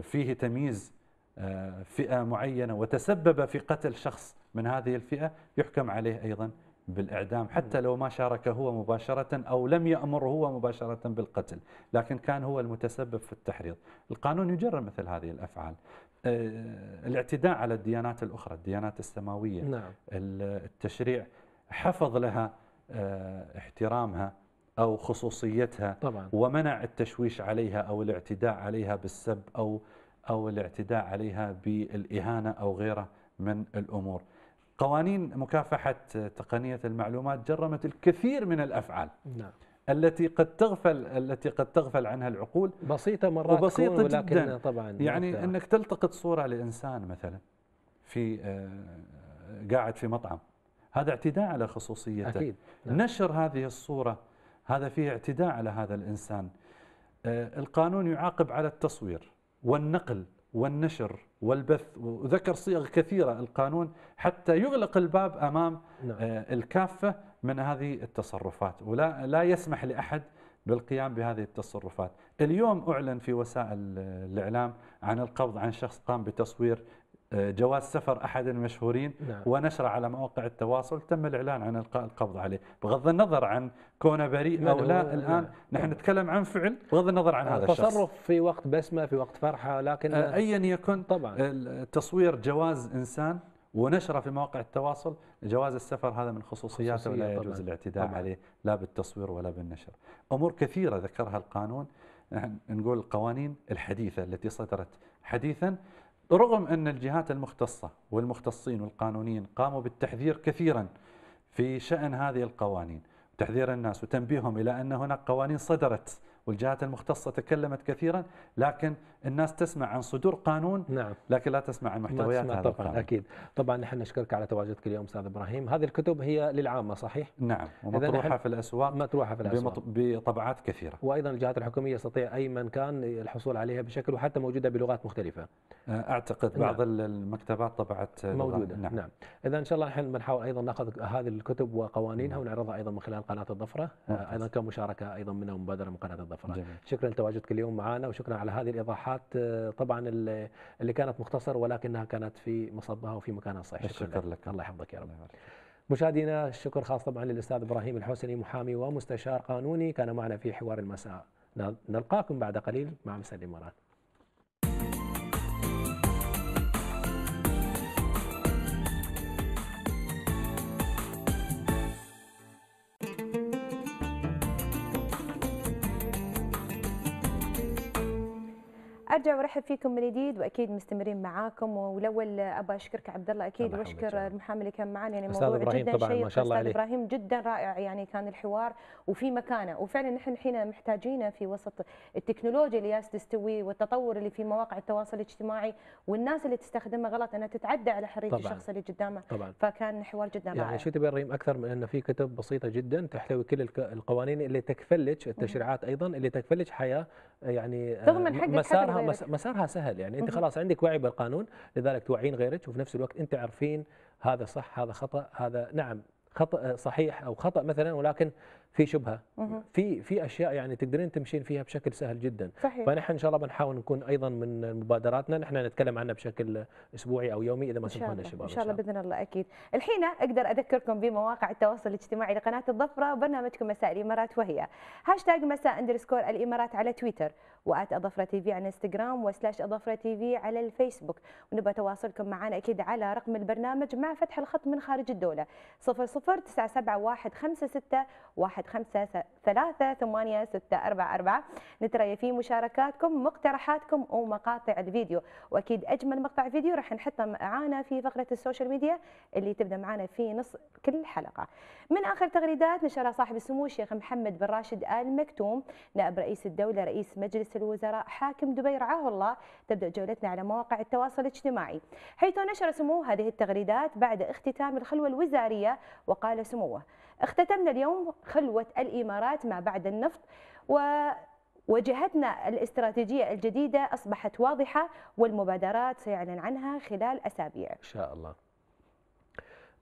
فيه تمييز آه فئة معينة وتسبب في قتل شخص من هذه الفئة يحكم عليه أيضا بالإعدام حتى لو ما شارك هو مباشرة أو لم يأمر هو مباشرة بالقتل لكن كان هو المتسبب في التحريض القانون يجرم مثل هذه الأفعال آه، الاعتداء على الديانات الأخرى الديانات السماوية نعم. التشريع حفظ لها آه، احترامها أو خصوصيتها طبعا. ومنع التشويش عليها أو الاعتداء عليها بالسب أو أو الاعتداء عليها بالإهانة أو غيره من الأمور قوانين مكافحة تقنية المعلومات جرمت الكثير من الأفعال نعم. التي قد تغفل التي قد تغفل عنها العقول بسيطة مرات وبسيطة ولكن طبعا يعني مكتر. أنك تلتقط صورة لإنسان مثلا في آه، قاعد في مطعم هذا اعتداء على خصوصيته أكيد. نعم. نشر هذه الصورة هذا فيه اعتداء على هذا الإنسان آه، القانون يعاقب على التصوير والنقل والنشر والبث وذكر صيغ كثيرة القانون حتى يغلق الباب أمام نعم. آه، الكافة من هذه التصرفات ولا لا يسمح لأحد بالقيام بهذه التصرفات اليوم أعلن في وسائل الإعلام عن القبض عن شخص قام بتصوير جواز سفر أحد المشهورين نعم. ونشره على مواقع التواصل تم الإعلان عن إلقاء القبض عليه بغض النظر عن كونه بريء أو لا الآن نعم. نحن نتكلم عن فعل بغض النظر عن هذا الشخص تصرف في وقت بسمة في وقت فرحة لكن آه، أيا يكن طبعا تصوير جواز إنسان ونشره في مواقع التواصل جواز السفر هذا من خصوصياته ولا يجوز طبعًا. الاعتداء طبعًا. عليه لا بالتصوير ولا بالنشر أمور كثيرة ذكرها القانون نقول القوانين الحديثة التي سيطرت حديثا رغم أن الجهات المختصة والمختصين والقانونيين قاموا بالتحذير كثيرا في شأن هذه القوانين تحذير الناس وتنبيههم إلى أن هناك قوانين صدرت والجهات المختصة تكلمت كثيرا لكن الناس تسمع عن صدور قانون نعم. لكن لا تسمع عن محتويات تسمع هذا طبعا القانون. أكيد طبعا نحن نشكرك على تواجدك اليوم أستاذ إبراهيم هذه الكتب هي للعامة صحيح؟ نعم ومطروحة في الأسواق مطروحة في الأسواق بطبعات كثيرة وأيضا الجهات الحكومية يستطيع أي من كان الحصول عليها بشكل وحتى موجودة بلغات مختلفة أه، أعتقد نعم. بعض المكتبات طبعت موجودة نعم, نعم. إذا إن شاء الله نحن بنحاول أيضا ناخذ هذه الكتب وقوانينها نعم. ونعرضها أيضا من خلال قناة الضفرة أه، أيضا كمشاركة أيضا من ومبادرة من قناة الضفرة الظفرة جميل. شكرا لتواجدك اليوم معنا وشكرا على هذه الإيضاحات آه، طبعا اللي كانت مختصرة ولكنها كانت في مصبها وفي مكانها الصحيح شكرا لك. لك الله يحفظك يا رب مشاهدينا الشكر خاص طبعا للأستاذ إبراهيم الحسني محامي ومستشار قانوني كان معنا في حوار المساء نلقاكم بعد قليل مع مساء الإمارات ارجع وارحب فيكم من جديد واكيد مستمرين معاكم والاول ابى اشكرك عبد الله اكيد واشكر المحامي اللي كان معنا يعني موضوع جدا طبعا ما شاء الله استاذ ابراهيم جدا رائع يعني كان الحوار وفي مكانه وفعلا نحن الحين محتاجينه في وسط التكنولوجيا اللي جالسه تستوي والتطور اللي في مواقع التواصل الاجتماعي والناس اللي تستخدمها غلط انها تتعدى على حريه الشخص اللي قدامه طبعا فكان حوار جدا يعني رائع يعني شو تبي ابراهيم اكثر من انه في كتب بسيطه جدا تحتوي كل القوانين اللي تكفلج التشريعات ايضا اللي تكفلج حياه يعني تضمن آه، حقك مسارها حق مسارها سهل يعني انت خلاص عندك وعي بالقانون لذلك توعين غيرك وفي نفس الوقت انت عارفين هذا صح هذا خطا هذا نعم خطا آه، صحيح او خطا مثلا ولكن في شبهه في في اشياء يعني تقدرين تمشين فيها بشكل سهل جدا صحيح. فنحن ان شاء الله بنحاول نكون ايضا من مبادراتنا نحن نتكلم عنها بشكل اسبوعي او يومي اذا ما سمحنا الشباب ان شاء الله باذن الله اكيد الحين اقدر اذكركم بمواقع التواصل الاجتماعي لقناه الظفره وبرنامجكم مساء الامارات وهي هاشتاج مساء اندرسكور الامارات على تويتر وات اظفره تي في على انستغرام وسلاش اظفره تي في على الفيسبوك ونبغى تواصلكم معنا اكيد على رقم البرنامج مع فتح الخط من خارج الدوله 00971561 خمسة ثلاثة ثمانية ستة أربعة أربعة نتري في مشاركاتكم مقترحاتكم ومقاطع الفيديو وأكيد أجمل مقطع فيديو راح نحطه معانا في فقرة السوشيال ميديا اللي تبدأ معانا في نص كل حلقة من آخر تغريدات نشرها صاحب السمو الشيخ محمد بن راشد آل مكتوم نائب رئيس الدولة رئيس مجلس الوزراء حاكم دبي رعاه الله تبدأ جولتنا على مواقع التواصل الاجتماعي حيث نشر سموه هذه التغريدات بعد اختتام الخلوة الوزارية وقال سموه اختتمنا اليوم خلوة الإمارات ما بعد النفط و وجهتنا الاستراتيجية الجديدة أصبحت واضحة والمبادرات سيعلن عنها خلال أسابيع إن شاء الله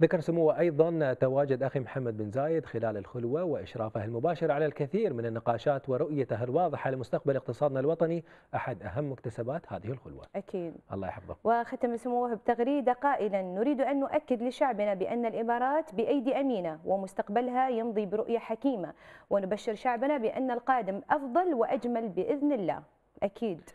ذكر سموه أيضا تواجد أخي محمد بن زايد خلال الخلوة وإشرافه المباشر على الكثير من النقاشات ورؤيته الواضحة لمستقبل اقتصادنا الوطني أحد أهم مكتسبات هذه الخلوة أكيد الله يحفظه وختم سموه بتغريدة قائلا نريد أن نؤكد لشعبنا بأن الإمارات بأيدي أمينة ومستقبلها يمضي برؤية حكيمة ونبشر شعبنا بأن القادم أفضل وأجمل بإذن الله أكيد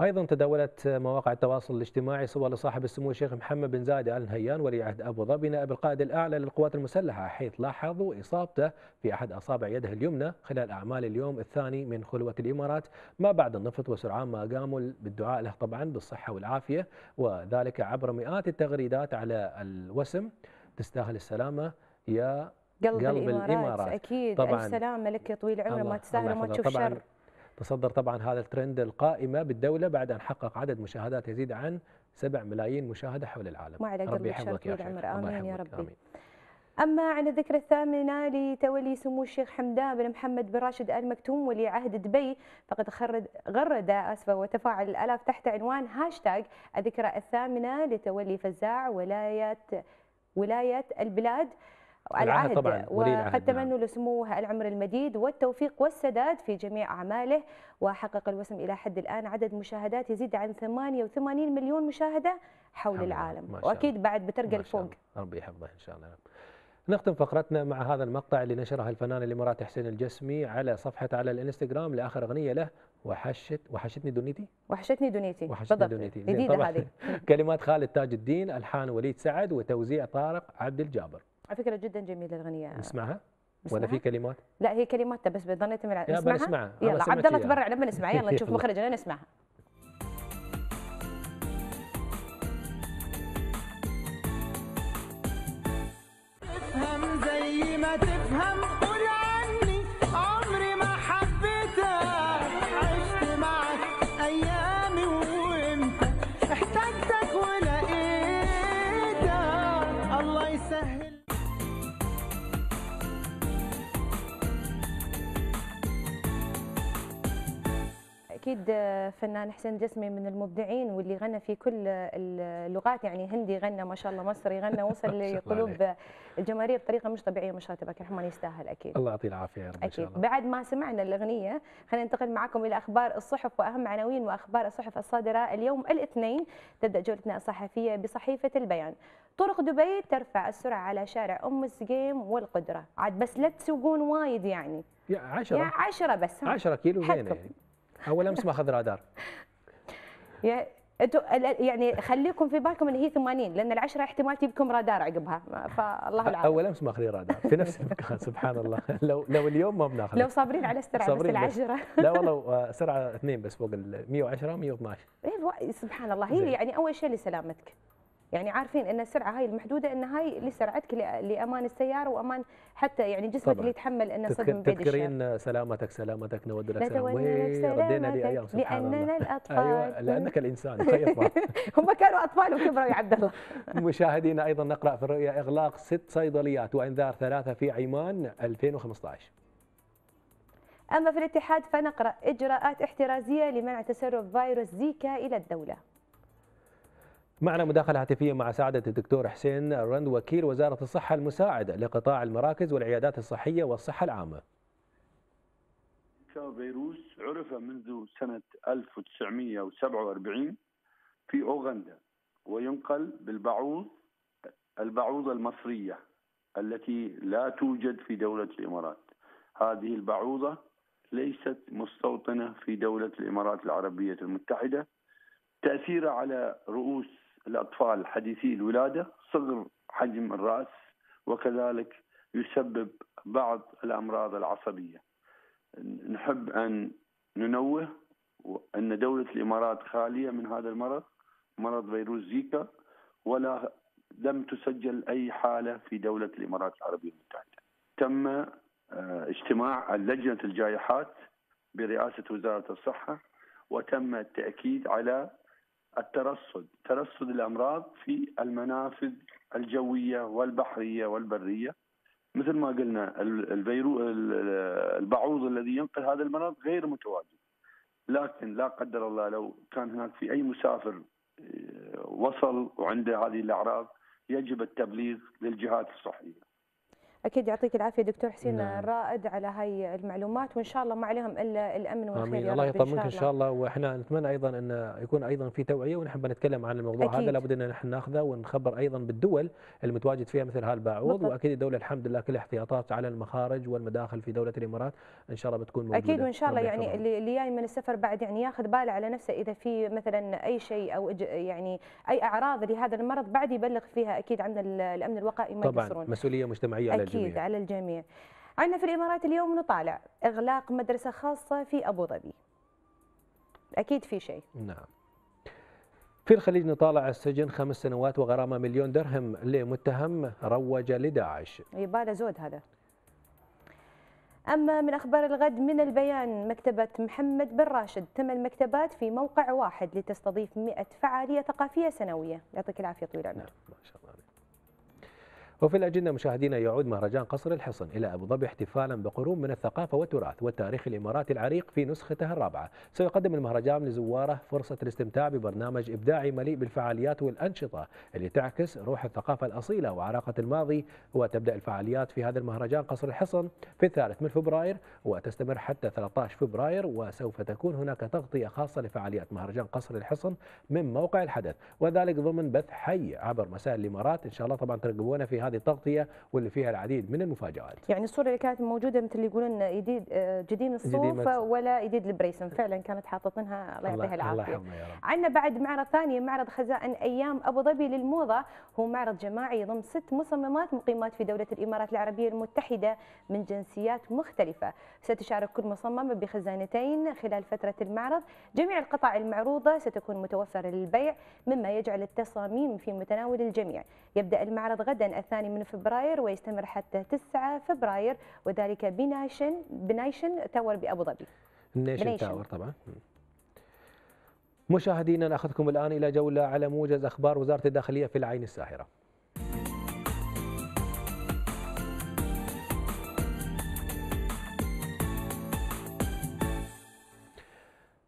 أيضا تداولت مواقع التواصل الاجتماعي صور لصاحب السمو الشيخ محمد بن زايد آل نهيان ولي عهد أبو ظبي نائب القائد الأعلى للقوات المسلحة حيث لاحظوا إصابته في أحد أصابع يده اليمنى خلال أعمال اليوم الثاني من خلوة الإمارات ما بعد النفط وسرعان ما قاموا بالدعاء له طبعا بالصحة والعافية وذلك عبر مئات التغريدات على الوسم تستاهل السلامة يا قلب, قلب الإمارات, الإمارات. أكيد طبعا. السلامة لك يا طويل العمر ما تستاهل وما تشوف شر تصدر طبعا هذا الترند القائمة بالدولة بعد أن حقق عدد مشاهدات يزيد عن 7 ملايين مشاهدة حول العالم ما عليك ربي يحفظك يا عمر آمين يا ربي آمين. أما عن الذكرى الثامنة لتولي سمو الشيخ حمدان بن محمد بن راشد آل مكتوم ولي عهد دبي فقد غرد اسفا وتفاعل الآلاف تحت عنوان هاشتاج الذكرى الثامنة لتولي فزاع ولاية ولاية البلاد العهد طبعا وقد نعم. تمنوا لسموه العمر المديد والتوفيق والسداد في جميع أعماله وحقق الوسم إلى حد الآن عدد مشاهدات يزيد عن 88 مليون مشاهدة حول العالم وأكيد بعد بترقى لفوق ربي يحفظه إن شاء الله نختم فقرتنا مع هذا المقطع اللي نشره الفنان الاماراتي حسين الجسمي على صفحته على الانستغرام لاخر اغنيه له وحشت وحشتني دنيتي وحشتني دنيتي وحشتني دنيتي جديده هذه [LAUGHS] كلمات خالد تاج الدين الحان وليد سعد وتوزيع طارق عبد الجابر على فكره جدا جميله الاغنيه نسمعها ولا في كلمات؟ لا هي كلمات طيب بس ظنيت من نسمعها؟ نسمعها يلا عبد الله تبرع لما نسمعها يلا نشوف [LAUGHS] مخرجنا نسمعها تفهم زي ما تفهم قول اكيد آه، فنان حسين جسمي من المبدعين واللي غنى في كل آه، اللغات يعني هندي غنى ما شاء الله مصري غنى [LAUGHS] وصل لقلوب الجماهير بطريقه مش طبيعيه ما شاء الله تبارك الرحمن يستاهل اكيد الله يعطيه العافيه يا رب اكيد الله. بعد ما سمعنا الاغنيه خلينا ننتقل معكم الى اخبار الصحف واهم عناوين واخبار الصحف الصادره اليوم الاثنين تبدا جولتنا الصحفيه بصحيفه البيان طرق دبي ترفع السرعه على شارع ام السقيم والقدره عاد بس لا تسوقون وايد يعني 10 يا 10 بس 10 كيلو زين يعني اول امس ما اخذ رادار [LAUGHS] يعني خليكم في بالكم ان هي 80 لان العشره احتمال تجيبكم رادار عقبها فالله العافيه اول امس ماخذين رادار في نفس المكان [LAUGHS] سبحان الله لو لو اليوم ما بناخذ لو صابرين على السرعه صابرين بس العشره [LAUGHS] لا والله سرعه اثنين بس فوق ال 110 112 إيه، سبحان الله هي يعني اول شيء لسلامتك يعني عارفين ان السرعه هاي المحدوده ان هاي لسرعتك لامان السياره وامان حتى يعني جسمك اللي يتحمل انه صدمه بيد تذكرين سلامتك سلامتك نود لك سلامتك ردينا لايام سبحان لاننا أيوة، الاطفال ايوه لانك الانسان [LAUGHS] هم كانوا اطفال وكبروا يا عبد الله [LAUGHS] مشاهدينا ايضا نقرا في الرؤيا اغلاق ست صيدليات وانذار ثلاثه في عمان 2015 أما في الاتحاد فنقرأ إجراءات احترازية لمنع تسرب فيروس زيكا إلى الدولة معنا مداخلة هاتفية مع سعادة الدكتور حسين الرند وكيل وزارة الصحة المساعدة لقطاع المراكز والعيادات الصحية والصحة العامة فيروس عرف منذ سنة 1947 في أوغندا وينقل بالبعوض البعوض المصرية التي لا توجد في دولة الإمارات هذه البعوضة ليست مستوطنة في دولة الإمارات العربية المتحدة تأثيرها على رؤوس الأطفال حديثي الولادة صغر حجم الرأس وكذلك يسبب بعض الأمراض العصبية نحب أن ننوه أن دولة الإمارات خالية من هذا المرض مرض فيروس زيكا ولا لم تسجل أي حالة في دولة الإمارات العربية المتحدة تم آه، اجتماع لجنة الجائحات برئاسة وزارة الصحة وتم التأكيد على الترصد ترصد الأمراض في المنافذ الجوية والبحرية والبرية مثل ما قلنا الفيرو البعوض الذي ينقل هذا المرض غير متواجد لكن لا قدر الله لو كان هناك في أي مسافر آه، وصل وعنده هذه الأعراض يجب التبليغ للجهات الصحية اكيد يعطيك العافيه دكتور حسين نعم. الرائد على هاي المعلومات وان شاء الله ما عليهم الا الامن والخير آمين. يا الله يطمنك ان شاء الله واحنا نتمنى ايضا ان يكون ايضا في توعيه ونحب نتكلم عن الموضوع أكيد. هذا لابد ان نحن ناخذه ونخبر ايضا بالدول المتواجد فيها مثل هالباعوض واكيد الدوله الحمد لله كل احتياطات على المخارج والمداخل في دوله الامارات ان شاء الله بتكون موجوده اكيد وان شاء الله نعم، يعني اللي جاي من السفر بعد يعني ياخذ باله على نفسه اذا في مثلا اي شيء او يعني اي اعراض لهذا المرض بعد يبلغ فيها اكيد عن الامن الوقائي ما طبعا مسؤوليه مجتمعيه الجميع. أكيد على الجميع عندنا في الإمارات اليوم نطالع إغلاق مدرسة خاصة في أبو ظبي أكيد في شيء نعم في الخليج نطالع السجن خمس سنوات وغرامة مليون درهم لمتهم روج لداعش يباله زود هذا أما من أخبار الغد من البيان مكتبة محمد بن راشد ثمان مكتبات في موقع واحد لتستضيف 100 فعالية ثقافية سنوية يعطيك العافية طويل العمر نعم ما شاء الله عليك وفي الأجندة مشاهدينا يعود مهرجان قصر الحصن إلى أبو ظبي احتفالا بقرون من الثقافة والتراث والتاريخ الإماراتي العريق في نسختها الرابعة سيقدم المهرجان لزواره فرصة الاستمتاع ببرنامج إبداعي مليء بالفعاليات والأنشطة اللي تعكس روح الثقافة الأصيلة وعراقة الماضي وتبدأ الفعاليات في هذا المهرجان قصر الحصن في الثالث من فبراير وتستمر حتى 13 فبراير وسوف تكون هناك تغطية خاصة لفعاليات مهرجان قصر الحصن من موقع الحدث وذلك ضمن بث حي عبر مسائل الإمارات إن شاء الله طبعا ترقبونا في هذا هذه التغطيه واللي فيها العديد من المفاجات. يعني الصوره اللي كانت موجوده مثل اللي يقولون يديد آه، جديم الصوف ولا يديد البريسن فعلا كانت حاططينها الله يعطيها العافيه. الله يا رب. عندنا بعد معرض ثاني معرض خزائن ايام ابو ظبي للموضه هو معرض جماعي يضم ست مصممات مقيمات في دوله الامارات العربيه المتحده من جنسيات مختلفه ستشارك كل مصممة بخزانتين خلال فتره المعرض جميع القطع المعروضه ستكون متوفره للبيع مما يجعل التصاميم في متناول الجميع يبدأ المعرض غدا الثاني من فبراير ويستمر حتى 9 فبراير وذلك بنايشن بنايشن تاور بأبو ظبي بنايشن تاور طبعا مشاهدينا ناخذكم الآن إلى جولة على موجز أخبار وزارة الداخلية في العين الساحرة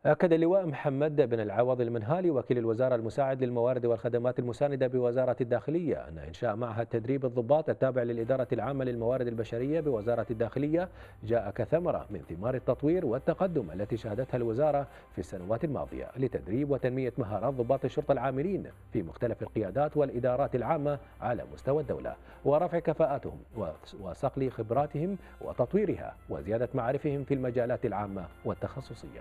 أكد اللواء محمد بن العوض المنهالي وكيل الوزارة المساعد للموارد والخدمات المساندة بوزارة الداخلية أن إنشاء معهد تدريب الضباط التابع للإدارة العامة للموارد البشرية بوزارة الداخلية جاء كثمرة من ثمار التطوير والتقدم التي شهدتها الوزارة في السنوات الماضية لتدريب وتنمية مهارات ضباط الشرطة العاملين في مختلف القيادات والإدارات العامة على مستوى الدولة ورفع كفاءاتهم وصقل خبراتهم وتطويرها وزيادة معارفهم في المجالات العامة والتخصصية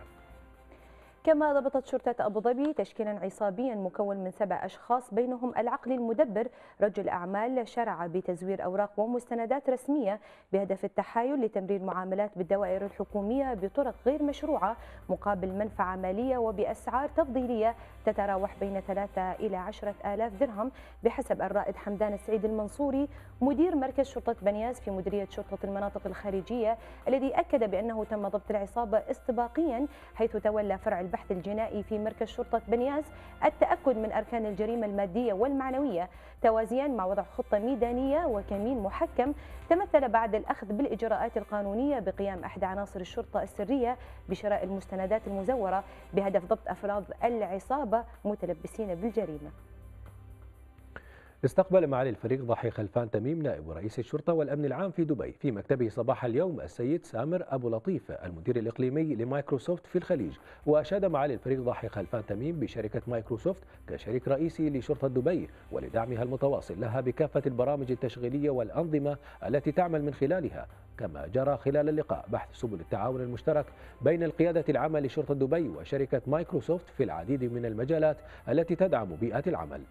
كما ضبطت شرطة أبو ظبي تشكيلا عصابيا مكون من سبع أشخاص بينهم العقل المدبر رجل أعمال شرع بتزوير أوراق ومستندات رسمية بهدف التحايل لتمرير معاملات بالدوائر الحكومية بطرق غير مشروعة مقابل منفعة مالية وبأسعار تفضيلية تتراوح بين 3 إلى 10 آلاف درهم بحسب الرائد حمدان السعيد المنصوري مدير مركز شرطة بنياس في مديرية شرطة المناطق الخارجية الذي أكد بأنه تم ضبط العصابة استباقيا حيث تولى فرع البحث الجنائي في مركز شرطة بنياز التأكد من أركان الجريمة المادية والمعنوية توازيا مع وضع خطة ميدانية وكمين محكم تمثل بعد الأخذ بالإجراءات القانونية بقيام أحد عناصر الشرطة السرية بشراء المستندات المزورة بهدف ضبط أفراد العصابة متلبسين بالجريمة استقبل معالي الفريق ضحي خلفان تميم نائب رئيس الشرطة والأمن العام في دبي في مكتبه صباح اليوم السيد سامر أبو لطيف المدير الإقليمي لمايكروسوفت في الخليج وأشاد معالي الفريق ضحي خلفان تميم بشركة مايكروسوفت كشريك رئيسي لشرطة دبي ولدعمها المتواصل لها بكافة البرامج التشغيلية والأنظمة التي تعمل من خلالها كما جرى خلال اللقاء بحث سبل التعاون المشترك بين القيادة العامة لشرطة دبي وشركة مايكروسوفت في العديد من المجالات التي تدعم بيئة العمل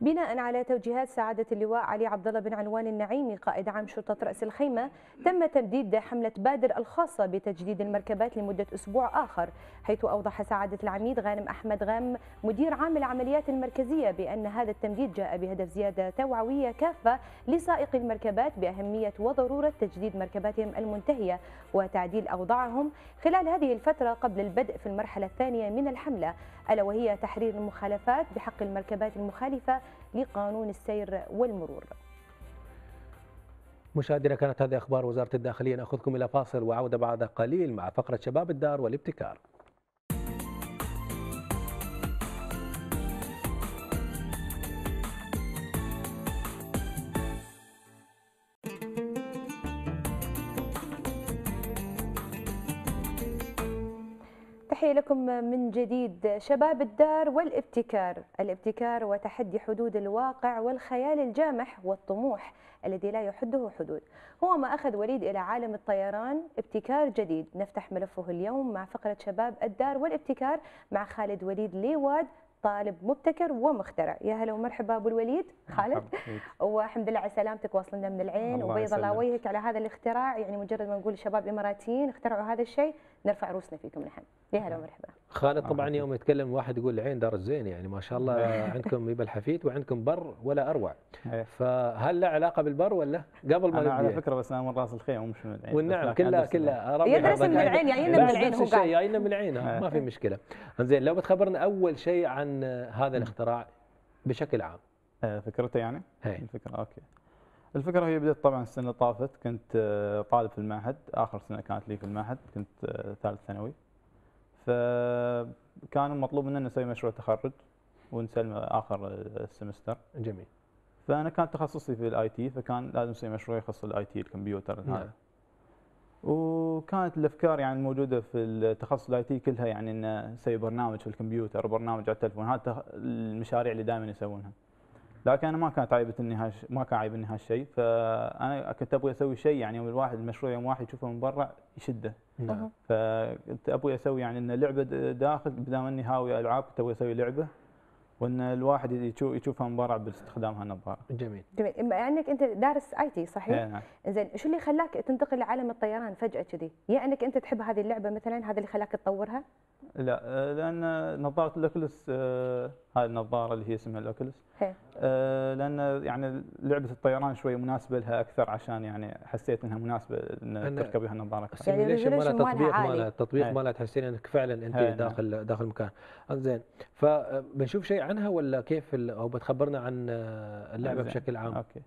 بناء على توجيهات سعادة اللواء علي عبد الله بن عنوان النعيمي قائد عام شرطة رأس الخيمة تم تمديد حملة بادر الخاصة بتجديد المركبات لمدة أسبوع آخر حيث أوضح سعادة العميد غانم أحمد غام مدير عام العمليات المركزية بأن هذا التمديد جاء بهدف زيادة توعوية كافة لسائقي المركبات بأهمية وضرورة تجديد مركباتهم المنتهية وتعديل أوضاعهم خلال هذه الفترة قبل البدء في المرحلة الثانية من الحملة ألا وهي تحرير المخالفات بحق المركبات المخالفة لقانون السير والمرور مشاهدينا كانت هذه أخبار وزارة الداخلية نأخذكم إلى فاصل وعودة بعد قليل مع فقرة شباب الدار والابتكار تحية لكم من جديد شباب الدار والابتكار الابتكار وتحدي حدود الواقع والخيال الجامح والطموح الذي لا يحده حدود هو ما أخذ وليد إلى عالم الطيران ابتكار جديد نفتح ملفه اليوم مع فقرة شباب الدار والابتكار مع خالد وليد ليواد طالب مبتكر ومخترع يا هلا ومرحبا ابو الوليد خالد والحمد لله على سلامتك واصلنا من العين وبيض الله وجهك على هذا الاختراع يعني مجرد ما نقول شباب اماراتيين اخترعوا هذا الشيء نرفع روسنا فيكم نحن يا هلا ومرحبا خالد آه، طبعا يوم يتكلم واحد يقول العين دار الزين يعني ما شاء الله [LAUGHS] عندكم يبا الحفيد وعندكم بر ولا اروع إيه. فهل له علاقه بالبر ولا قبل ما انا على فكره بس انا من راس الخيمه نعم، ومش من العين والنعم كلها كلها يدرس من العين يعينا من العين هو قال يعينا من العين ما في مشكله زين لو بتخبرنا اول شيء عن هذا الاختراع بشكل عام إيه، فكرته يعني؟ هي. الفكره اوكي الفكره هي بدأت طبعا السنه اللي طافت كنت آه، طالب في المعهد اخر سنه كانت لي في المعهد كنت آه، ثالث ثانوي فكان مطلوب مننا نسوي مشروع تخرج ونسلمه اخر السمستر جميل فانا كان تخصصي في الاي تي فكان لازم اسوي مشروع يخص الاي تي الكمبيوتر نعم. هذا وكانت الافكار يعني الموجوده في التخصص الاي تي كلها يعني انه نسوي برنامج في الكمبيوتر وبرنامج على التلفون هذا المشاريع اللي دائما يسوونها لكن انا ما كانت عيبتني هاش ما كان عيبني هالشيء فانا كنت ابغي اسوي شيء يعني يوم الواحد المشروع يوم واحد يشوفه من برا يشده نعم. فكنت ابغي اسوي يعني انه لعبه داخل بدام اني هاوي العاب كنت ابغي اسوي لعبه وان الواحد يشوفها مباراه باستخدام هالنظاره. جميل. جميل، اما انك انت دارس اي تي صحيح؟ إيه، نعم. زين شو اللي خلاك تنتقل لعالم الطيران فجاه كذي؟ يا انك انت تحب هذه اللعبه مثلا هذا اللي خلاك تطورها؟ لا آه، لان نظاره الاوكلس هاي آه، النظاره اللي هي اسمها الاوكلس آه، لان يعني لعبه الطيران شوي مناسبه لها اكثر عشان يعني حسيت انها مناسبه ان تركب بها النظاره اكثر. يعني ليش مالها تطبيق مالها التطبيق إيه. مالها تحسين انك فعلا انت إيه، نعم. داخل داخل مكان. زين فبنشوف شيء عنها ولا كيف او بتخبرنا عن آه، اللعبه بشكل عام اوكي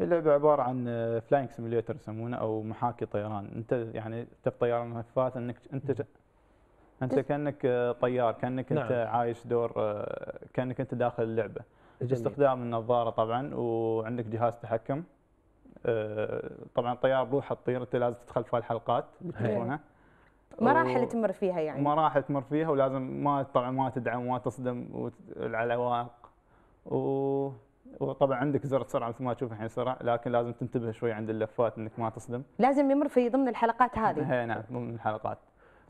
اللعبه عباره عن فلاينج آه، سيميوليتر يسمونه او محاكي طيران انت يعني انت طيران ملفات انك انت انت كانك آه، طيار كانك نعم. انت عايش دور كانك انت داخل اللعبه جميل. استخدام النظاره طبعا وعندك جهاز تحكم طبعا الطيار بروحه تطير انت لازم تدخل في الحلقات إيه. بتشوفونها مراحل تمر فيها يعني مراحل تمر فيها ولازم ما طبعا ما تدعم وما تصدم العلواق و... وطبعا عندك زر سرعه مثل ما تشوف الحين سرعه لكن لازم تنتبه شوي عند اللفات انك ما تصدم لازم يمر في ضمن الحلقات هذه اي نعم ضمن الحلقات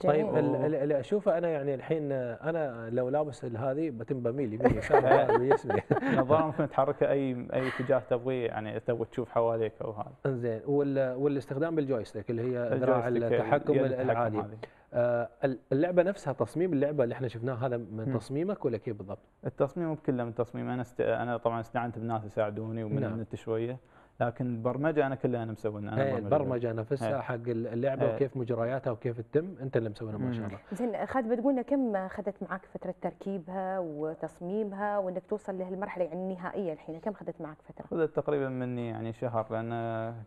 طيب اللي اشوفه انا يعني الحين انا لو لابس هذه بتم بميل يمين يسار بجسمي النظاره ممكن تحركها اي اي اتجاه تبغيه يعني تبغى تشوف حواليك او هذا انزين والاستخدام بالجويستيك اللي هي ذراع التحكم العادي آه، اللعبه نفسها تصميم اللعبه اللي احنا شفناه هذا من تصميمك ولا كيف بالضبط؟ التصميم مو كله من تصميم انا انا طبعا استعنت بناس يساعدوني ومن نعم. شويه لكن البرمجه انا كلها انا مسوينها انا البرمجه إيه، نفسها إيه. حق اللعبه هي. إيه. وكيف مجرياتها وكيف تتم انت اللي مسوينها ما شاء الله زين خالد بتقولنا كم اخذت معك فتره تركيبها وتصميمها وانك توصل لهالمرحله يعني النهائيه الحين كم اخذت معك فتره خذت تقريبا مني يعني شهر لان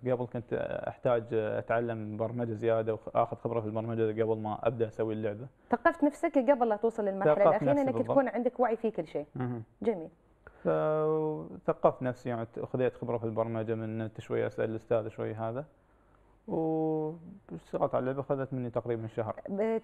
قبل كنت احتاج اتعلم برمجه زياده واخذ خبره في البرمجه قبل ما ابدا اسوي اللعبه ثقفت نفسك قبل لا توصل للمرحله الاخيره انك تكون عندك وعي في كل شيء جميل فثقفت نفسي يعني خذيت خبره في البرمجه من شوي اسال الاستاذ شوي هذا واشتغلت على اللعبه اخذت مني تقريبا شهر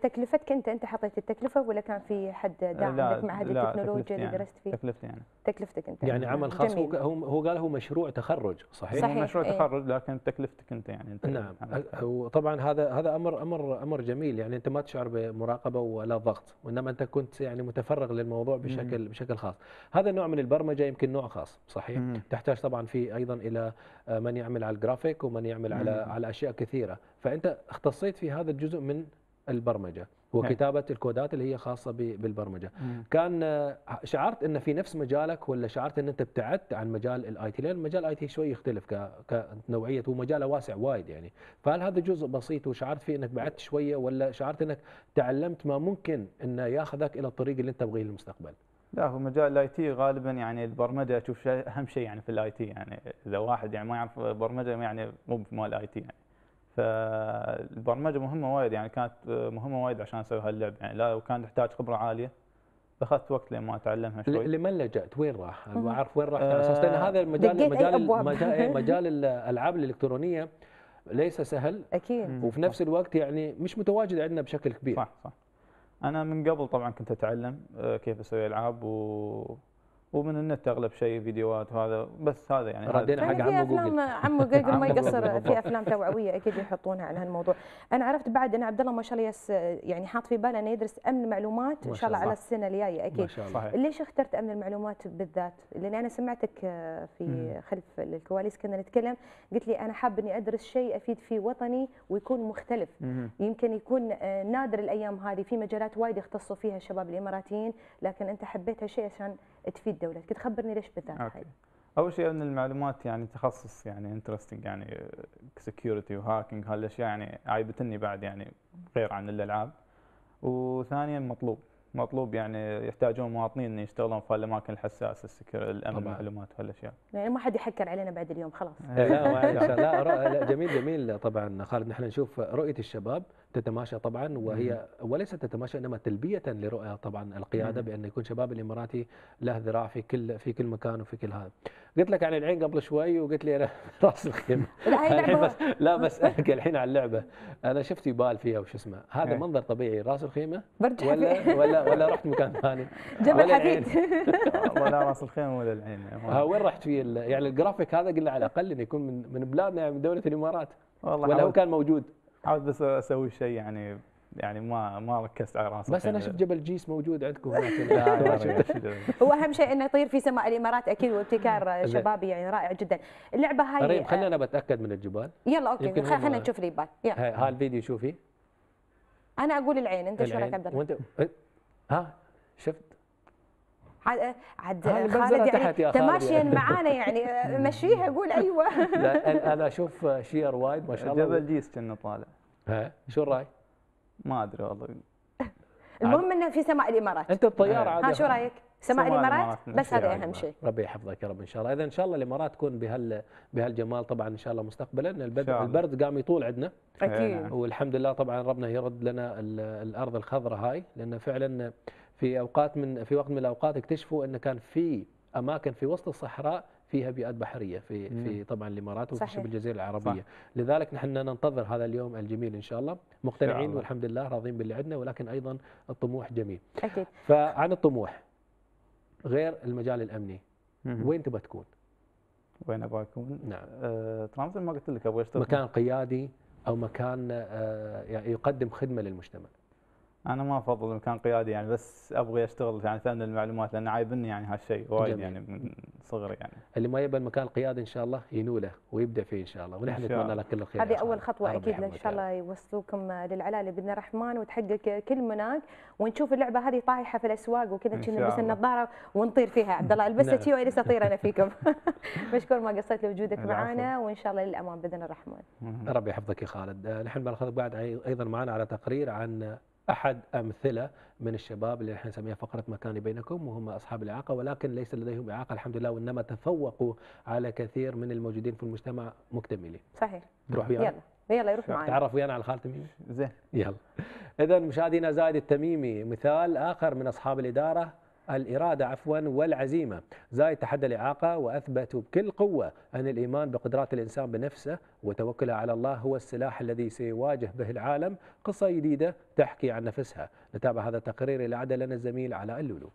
تكلفتك انت انت حطيت التكلفه ولا كان في حد دعم لك معهد التكنولوجيا اللي يعني درست فيه؟ تكلفتي يعني. تكلفتك انت يعني عمل خاص هو هو قال هو مشروع تخرج صحيح؟ صحيح مشروع ايه. تخرج لكن تكلفتك انت يعني انت نعم يعني. وطبعا هذا هذا امر امر امر جميل يعني انت ما تشعر بمراقبه ولا ضغط وانما انت كنت يعني متفرغ للموضوع بشكل مم. بشكل خاص هذا النوع من البرمجه يمكن نوع خاص صحيح؟ مم. تحتاج طبعا في ايضا الى آه، من يعمل على الجرافيك ومن يعمل مم. على على اشياء كثيرة فأنت اختصيت في هذا الجزء من البرمجة وكتابة نعم. الكودات اللي هي خاصة بالبرمجة مم. كان شعرت أن في نفس مجالك ولا شعرت أن أنت ابتعدت عن مجال الاي تي لأن مجال الاي تي شوي يختلف كنوعية ومجاله واسع وايد يعني فهل هذا جزء بسيط وشعرت فيه أنك بعدت شوية ولا شعرت أنك تعلمت ما ممكن أنه ياخذك إلى الطريق اللي أنت تبغيه للمستقبل لا هو مجال الاي تي غالبا يعني البرمجه اشوف اهم شيء يعني في الاي تي يعني اذا واحد يعني ما يعرف برمجه يعني مو مال الاي تي يعني فالبرمجه مهمه وايد يعني كانت مهمه وايد عشان اسوي هاللعب يعني لا وكان تحتاج خبره عاليه فاخذت وقت لين ما اتعلمها شوي لمن لجأت؟ وين راح؟ ابغى اعرف وين راح؟ آه، على اساس لان هذا المجال مجال مجال, إيه، [LAUGHS] مجال الالعاب الالكترونيه ليس سهل اكيد وفي نفس الوقت يعني مش متواجد عندنا بشكل كبير صح صح انا من قبل طبعا كنت اتعلم آه، كيف اسوي العاب و ومن النت اغلب شيء فيديوهات وهذا بس هذا يعني ردينا حق يعني عمو جوجل عمو جوجل ما [LAUGHS] يقصر في افلام توعويه اكيد يحطونها على هالموضوع انا عرفت بعد ان عبد الله ما شاء الله يس يعني حاط في باله انه يدرس امن معلومات ان شاء الله على السنه الجايه اكيد ما شاء الله. ليش اخترت امن المعلومات بالذات لان انا سمعتك آه، في خلف الكواليس كنا نتكلم قلت لي انا حاب اني ادرس شيء افيد فيه وطني ويكون مختلف يمكن يكون آه، نادر الايام هذه في مجالات وايد يختصوا فيها الشباب الاماراتيين لكن انت حبيت هالشيء عشان تفيد دولتك تخبرني ليش بالذات هاي اول شيء ان المعلومات يعني تخصص يعني انترستنج يعني سكيورتي وهاكينج هالاشياء يعني عيبتني بعد يعني غير عن الالعاب وثانيا مطلوب مطلوب يعني يحتاجون مواطنين انه يشتغلون في الاماكن الحساسه السكر الامن المعلومات هالاشياء يعني ما حد يحكر علينا بعد اليوم خلاص. إيه، لا, [LAUGHS] لا جميل جميل طبعا خالد نحن نشوف رؤيه الشباب تتماشى طبعا وهي وليس تتماشى انما تلبيه لرؤى طبعا القياده بان يكون شباب الاماراتي له ذراع في كل في كل مكان وفي كل هذا. قلت لك عن يعني العين قبل شوي وقلت لي انا [LAUGHS] راس الخيمه [LAUGHS] الحين بس لا بسالك [LAUGHS] الحين على اللعبه انا شفت يبال فيها وش اسمه هذا إيه. منظر طبيعي راس الخيمه برج ولا ولا ولا رحت مكان ثاني جبل حديد ولا راس الخيمه ولا العين وين رحت في يعني الجرافيك هذا قلنا على الاقل انه يكون من من بلادنا من دوله الامارات والله ولا هو كان موجود حاولت بس اسوي شيء يعني يعني ما ما ركزت على راسي بس انا شفت جبل جيس موجود عندكم هناك [LAUGHS] [LAUGHS] هو اهم شيء انه يطير في سماء الامارات اكيد وابتكار [LAUGHS] شبابي يعني رائع جدا اللعبه هاي قريب خلينا آه، انا بتاكد من الجبال يلا اوكي خلينا نشوف الجبال ها الفيديو شوفي انا اقول العين انت شو رايك عبد الله وانت ها شفت عاد خالد يعني تماشيا يعني. [LAUGHS] معانا يعني مشيها قول ايوه [LAUGHS] لا انا اشوف شير وايد ما شاء الله جبل جيس كنا طالع ها شو الراي؟ ما ادري والله المهم انه في سماء الامارات انت الطياره عادي ها شو رايك؟ سماء الامارات بس هذا اهم يعني. شيء ربي يحفظك يا رب ان شاء الله اذا ان شاء الله الامارات تكون بهال بهالجمال طبعا ان شاء الله مستقبلا البرد, البرد قام يطول عندنا اكيد إيه. والحمد لله طبعا ربنا يرد لنا الارض الخضراء هاي لان فعلا في اوقات من في وقت من الاوقات اكتشفوا ان كان في اماكن في وسط الصحراء فيها بيئات بحريه في مم. في طبعا الامارات وفي شبه الجزيره العربيه، صح. لذلك نحن ننتظر هذا اليوم الجميل ان شاء الله، مقتنعين والحمد لله راضين باللي عندنا ولكن ايضا الطموح جميل. اكيد فعن الطموح غير المجال الامني مم. وين تبى تكون؟ وين ابغى اكون؟ نعم آه طبعا مثل ما قلت لك ابغى اشتغل مكان قيادي او مكان آه يقدم خدمه للمجتمع. انا ما افضل مكان قيادي يعني بس ابغي اشتغل يعني فن المعلومات لان عايبني يعني هالشيء وايد يعني من صغري يعني اللي ما يبى المكان القيادي ان شاء الله ينوله ويبدا فيه ان شاء الله ونحن نتمنى لك كل الخير هذه اول خطوه اكيد ان شاء الله يوصلوكم للعلاء باذن الرحمن وتحقق كل مناك ونشوف اللعبه هذه طايحه في الاسواق وكذا كنا نلبس النظاره ونطير فيها عبد الله البسها تي [LAUGHS] نعم. واجلس اطير انا فيكم [LAUGHS] مشكور ما قصيت لوجودك معنا وان شاء الله للامان باذن الرحمن ربي يحفظك يا خالد آه، نحن بناخذ بعد ايضا معنا على تقرير عن احد امثله من الشباب اللي احنا نسميها فقره مكاني بينكم وهم اصحاب الاعاقه ولكن ليس لديهم اعاقه الحمد لله وانما تفوقوا على كثير من الموجودين في المجتمع مكتملين. صحيح. تروح ويانا؟ يلا يلا يروح معانا. تعرف ويانا على الخال تميمي؟ زين. يلا. اذا مشاهدينا زايد التميمي مثال اخر من اصحاب الاداره الإرادة عفوا والعزيمة زايد تحدى الإعاقة وأثبتوا بكل قوة أن الإيمان بقدرات الإنسان بنفسه وتوكله على الله هو السلاح الذي سيواجه به العالم قصة جديدة تحكي عن نفسها نتابع هذا التقرير إلى عدلنا لنا الزميل علاء اللولو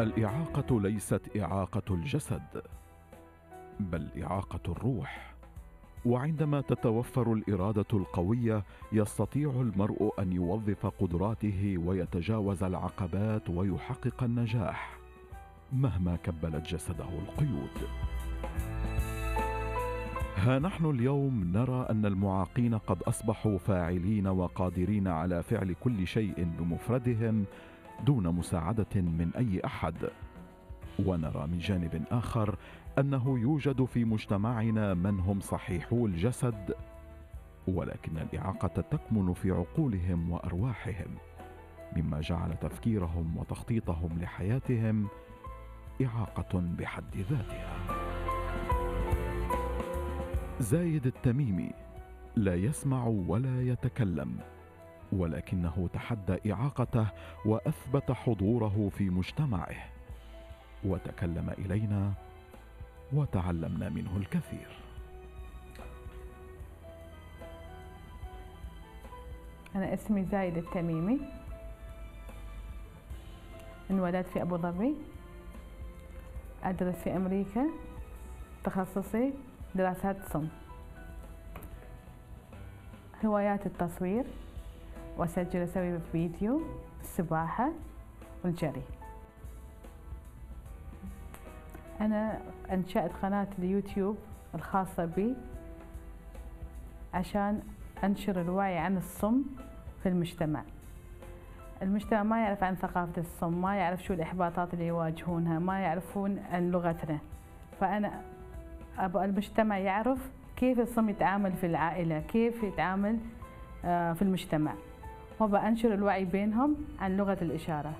الاعاقه ليست اعاقه الجسد بل اعاقه الروح وعندما تتوفر الاراده القويه يستطيع المرء ان يوظف قدراته ويتجاوز العقبات ويحقق النجاح مهما كبلت جسده القيود ها نحن اليوم نرى ان المعاقين قد اصبحوا فاعلين وقادرين على فعل كل شيء بمفردهم دون مساعده من اي احد ونرى من جانب اخر انه يوجد في مجتمعنا من هم صحيحو الجسد ولكن الاعاقه تكمن في عقولهم وارواحهم مما جعل تفكيرهم وتخطيطهم لحياتهم اعاقه بحد ذاتها زايد التميمي لا يسمع ولا يتكلم ولكنه تحدى اعاقته واثبت حضوره في مجتمعه وتكلم الينا وتعلمنا منه الكثير انا اسمي زايد التميمي انولدت في ابو ظبي ادرس في امريكا تخصصي دراسات صم هوايات التصوير وأسجل أسوي فيديو السباحة والجري أنا أنشأت قناة اليوتيوب الخاصة بي عشان أنشر الوعي عن الصم في المجتمع المجتمع ما يعرف عن ثقافة الصم ما يعرف شو الإحباطات اللي يواجهونها ما يعرفون عن لغتنا فأنا أبغى المجتمع يعرف كيف الصم يتعامل في العائلة كيف يتعامل آه، في المجتمع أنشر الوعي بينهم عن لغة الإشارة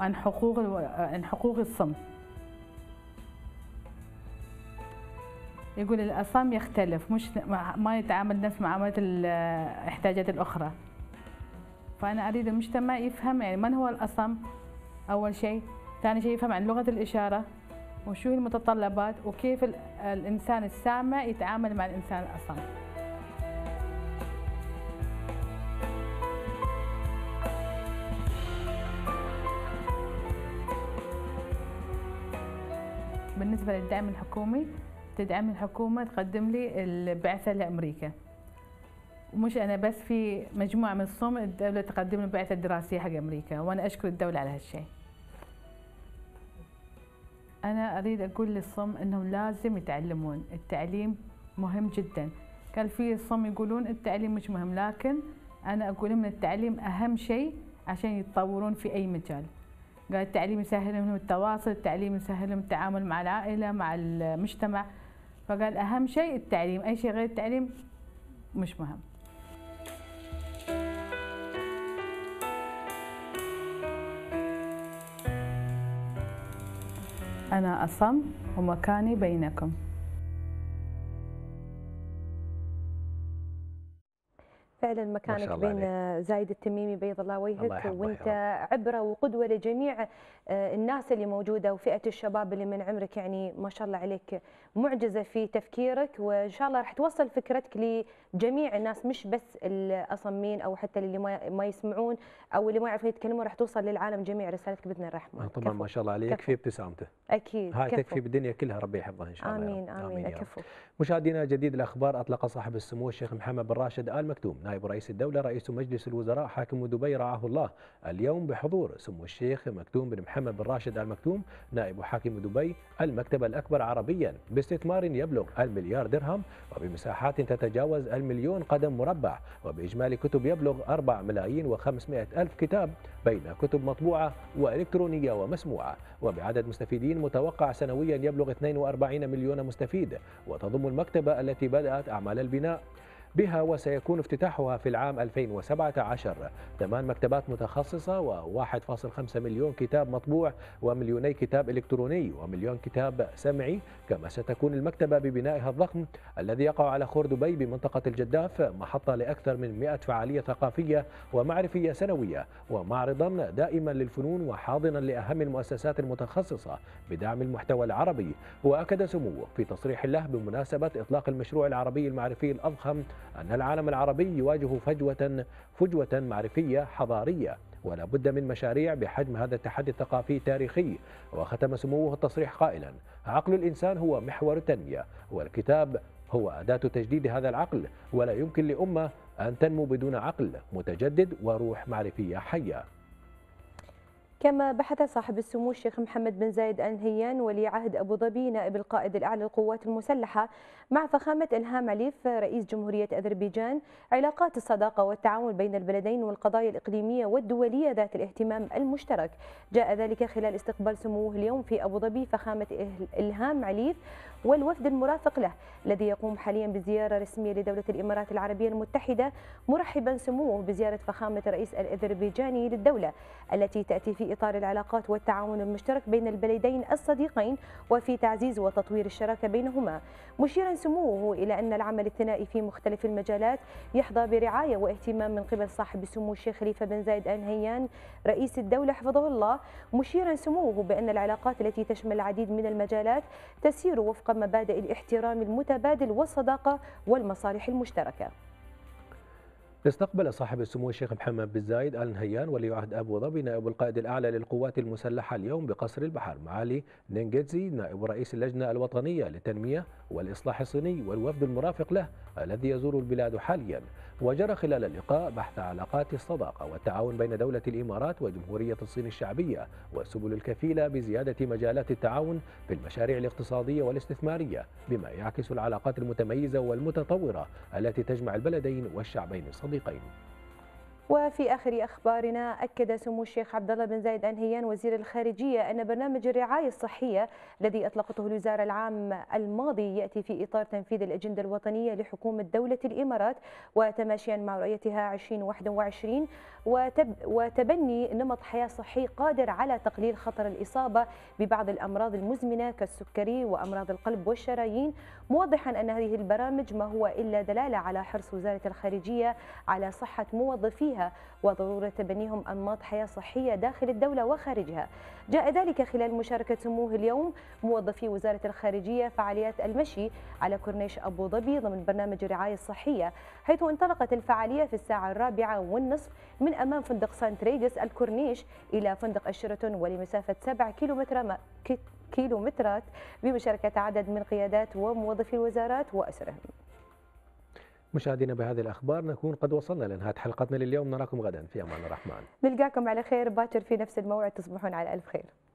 وعن حقوق الو... عن حقوق الصم يقول الأصم يختلف مش ما يتعامل نفس معاملة الاحتياجات الأخرى فأنا أريد المجتمع يفهم يعني من هو الأصم أول شيء ثاني شيء يفهم عن لغة الإشارة وشو المتطلبات وكيف الإنسان السامع يتعامل مع الإنسان الأصم بالنسبه للدعم الحكومي تدعم الحكومه تقدم لي البعثه لامريكا ومش انا بس في مجموعه من الصوم الدوله تقدم لي البعثه الدراسيه حق امريكا وانا اشكر الدوله على هالشيء انا اريد اقول للصم انهم لازم يتعلمون التعليم مهم جدا كان في الصم يقولون التعليم مش مهم لكن انا اقول أن التعليم اهم شيء عشان يتطورون في اي مجال قال التعليم يسهل لهم التواصل التعليم يسهل لهم التعامل مع العائلة مع المجتمع فقال أهم شيء التعليم أي شيء غير التعليم مش مهم أنا أصم ومكاني بينكم فعلا مكانك بين زايد التميمي بيض الله وجهك وانت عبره وقدوه لجميع آه، الناس اللي موجوده وفئه الشباب اللي من عمرك يعني ما شاء الله عليك معجزه في تفكيرك وان شاء الله راح توصل فكرتك لجميع الناس مش بس الاصمين او حتى اللي ما يسمعون او اللي ما يعرفون يتكلمون راح توصل للعالم جميع رسالتك باذن الرحمن آه، طبعا كفو. ما شاء الله عليك يكفي ابتسامته اكيد هاي تكفي بالدنيا كلها ربي يحفظها ان شاء الله امين يا رب. امين, آمين كفو مشاهدينا جديد الاخبار اطلق صاحب السمو الشيخ محمد بن راشد ال مكتوم نائب رئيس الدوله رئيس مجلس الوزراء حاكم دبي رعاه الله اليوم بحضور سمو الشيخ مكتوم بن محمد محمد بن راشد المكتوم نائب حاكم دبي المكتب الأكبر عربيا باستثمار يبلغ المليار درهم وبمساحات تتجاوز المليون قدم مربع وبإجمالي كتب يبلغ 4 ملايين و500 ألف كتاب بين كتب مطبوعة وإلكترونية ومسموعة وبعدد مستفيدين متوقع سنويا يبلغ 42 مليون مستفيد وتضم المكتبة التي بدأت أعمال البناء بها وسيكون افتتاحها في العام 2017 ثمان مكتبات متخصصة و1.5 مليون كتاب مطبوع ومليوني كتاب إلكتروني ومليون كتاب سمعي كما ستكون المكتبة ببنائها الضخم الذي يقع على خور دبي بمنطقة الجداف محطة لأكثر من 100 فعالية ثقافية ومعرفية سنوية ومعرضا دائما للفنون وحاضنا لأهم المؤسسات المتخصصة بدعم المحتوى العربي وأكد سموه في تصريح له بمناسبة إطلاق المشروع العربي المعرفي الأضخم أن العالم العربي يواجه فجوة فجوة معرفية حضارية ولا بد من مشاريع بحجم هذا التحدي الثقافي التاريخي وختم سموه التصريح قائلا عقل الإنسان هو محور التنمية والكتاب هو أداة تجديد هذا العقل ولا يمكن لأمة أن تنمو بدون عقل متجدد وروح معرفية حية كما بحث صاحب السمو الشيخ محمد بن زايد آل نهيان ولي عهد أبو ظبي نائب القائد الأعلى للقوات المسلحة مع فخامة إلهام عليف رئيس جمهورية أذربيجان علاقات الصداقة والتعاون بين البلدين والقضايا الإقليمية والدولية ذات الاهتمام المشترك جاء ذلك خلال استقبال سموه اليوم في أبو ظبي فخامة إلهام عليف والوفد المرافق له الذي يقوم حاليا بزيارة رسمية لدولة الإمارات العربية المتحدة مرحبا سموه بزيارة فخامة الرئيس الأذربيجاني للدولة التي تأتي في إطار العلاقات والتعاون المشترك بين البلدين الصديقين وفي تعزيز وتطوير الشراكة بينهما مشيرا سموه إلى أن العمل الثنائي في مختلف المجالات يحظى برعاية واهتمام من قبل صاحب السمو الشيخ خليفة بن زايد آل نهيان رئيس الدولة حفظه الله مشيرا سموه بأن العلاقات التي تشمل العديد من المجالات تسير وفق مبادئ الاحترام المتبادل والصداقة والمصالح المشتركة استقبل صاحب السمو الشيخ محمد بن زايد ال نهيان ولي عهد ابو ظبي نائب القائد الاعلى للقوات المسلحه اليوم بقصر البحر معالي نينجيتزي نائب رئيس اللجنه الوطنيه للتنميه والاصلاح الصيني والوفد المرافق له الذي يزور البلاد حاليا وجرى خلال اللقاء بحث علاقات الصداقة والتعاون بين دولة الإمارات وجمهورية الصين الشعبية والسبل الكفيلة بزيادة مجالات التعاون في المشاريع الاقتصادية والاستثمارية بما يعكس العلاقات المتميزة والمتطورة التي تجمع البلدين والشعبين الصديقين وفي آخر أخبارنا أكد سمو الشيخ عبد الله بن زايد انهيان وزير الخارجية أن برنامج الرعاية الصحية الذي أطلقته الوزارة العام الماضي يأتي في إطار تنفيذ الأجندة الوطنية لحكومة دولة الإمارات وتماشيا مع رؤيتها 2021 وتب وتبني نمط حياة صحي قادر على تقليل خطر الإصابة ببعض الأمراض المزمنة كالسكري وأمراض القلب والشرايين موضحا أن هذه البرامج ما هو إلا دلالة على حرص وزارة الخارجية على صحة موظفيها وضرورة تبنيهم أنماط حياة صحية داخل الدولة وخارجها جاء ذلك خلال مشاركة سموه اليوم موظفي وزارة الخارجية فعاليات المشي على كورنيش أبو ظبي ضمن برنامج الرعاية الصحية حيث انطلقت الفعالية في الساعة الرابعة والنصف من أمام فندق سانت ريجس الكورنيش إلى فندق الشيراتون ولمسافة 7 كيلومتر كيلومترات بمشاركة عدد من قيادات وموظفي الوزارات وأسرهم مشاهدينا بهذه الأخبار نكون قد وصلنا لنهاية حلقتنا لليوم نراكم غدا في أمان الرحمن نلقاكم على خير باكر في نفس الموعد تصبحون على ألف خير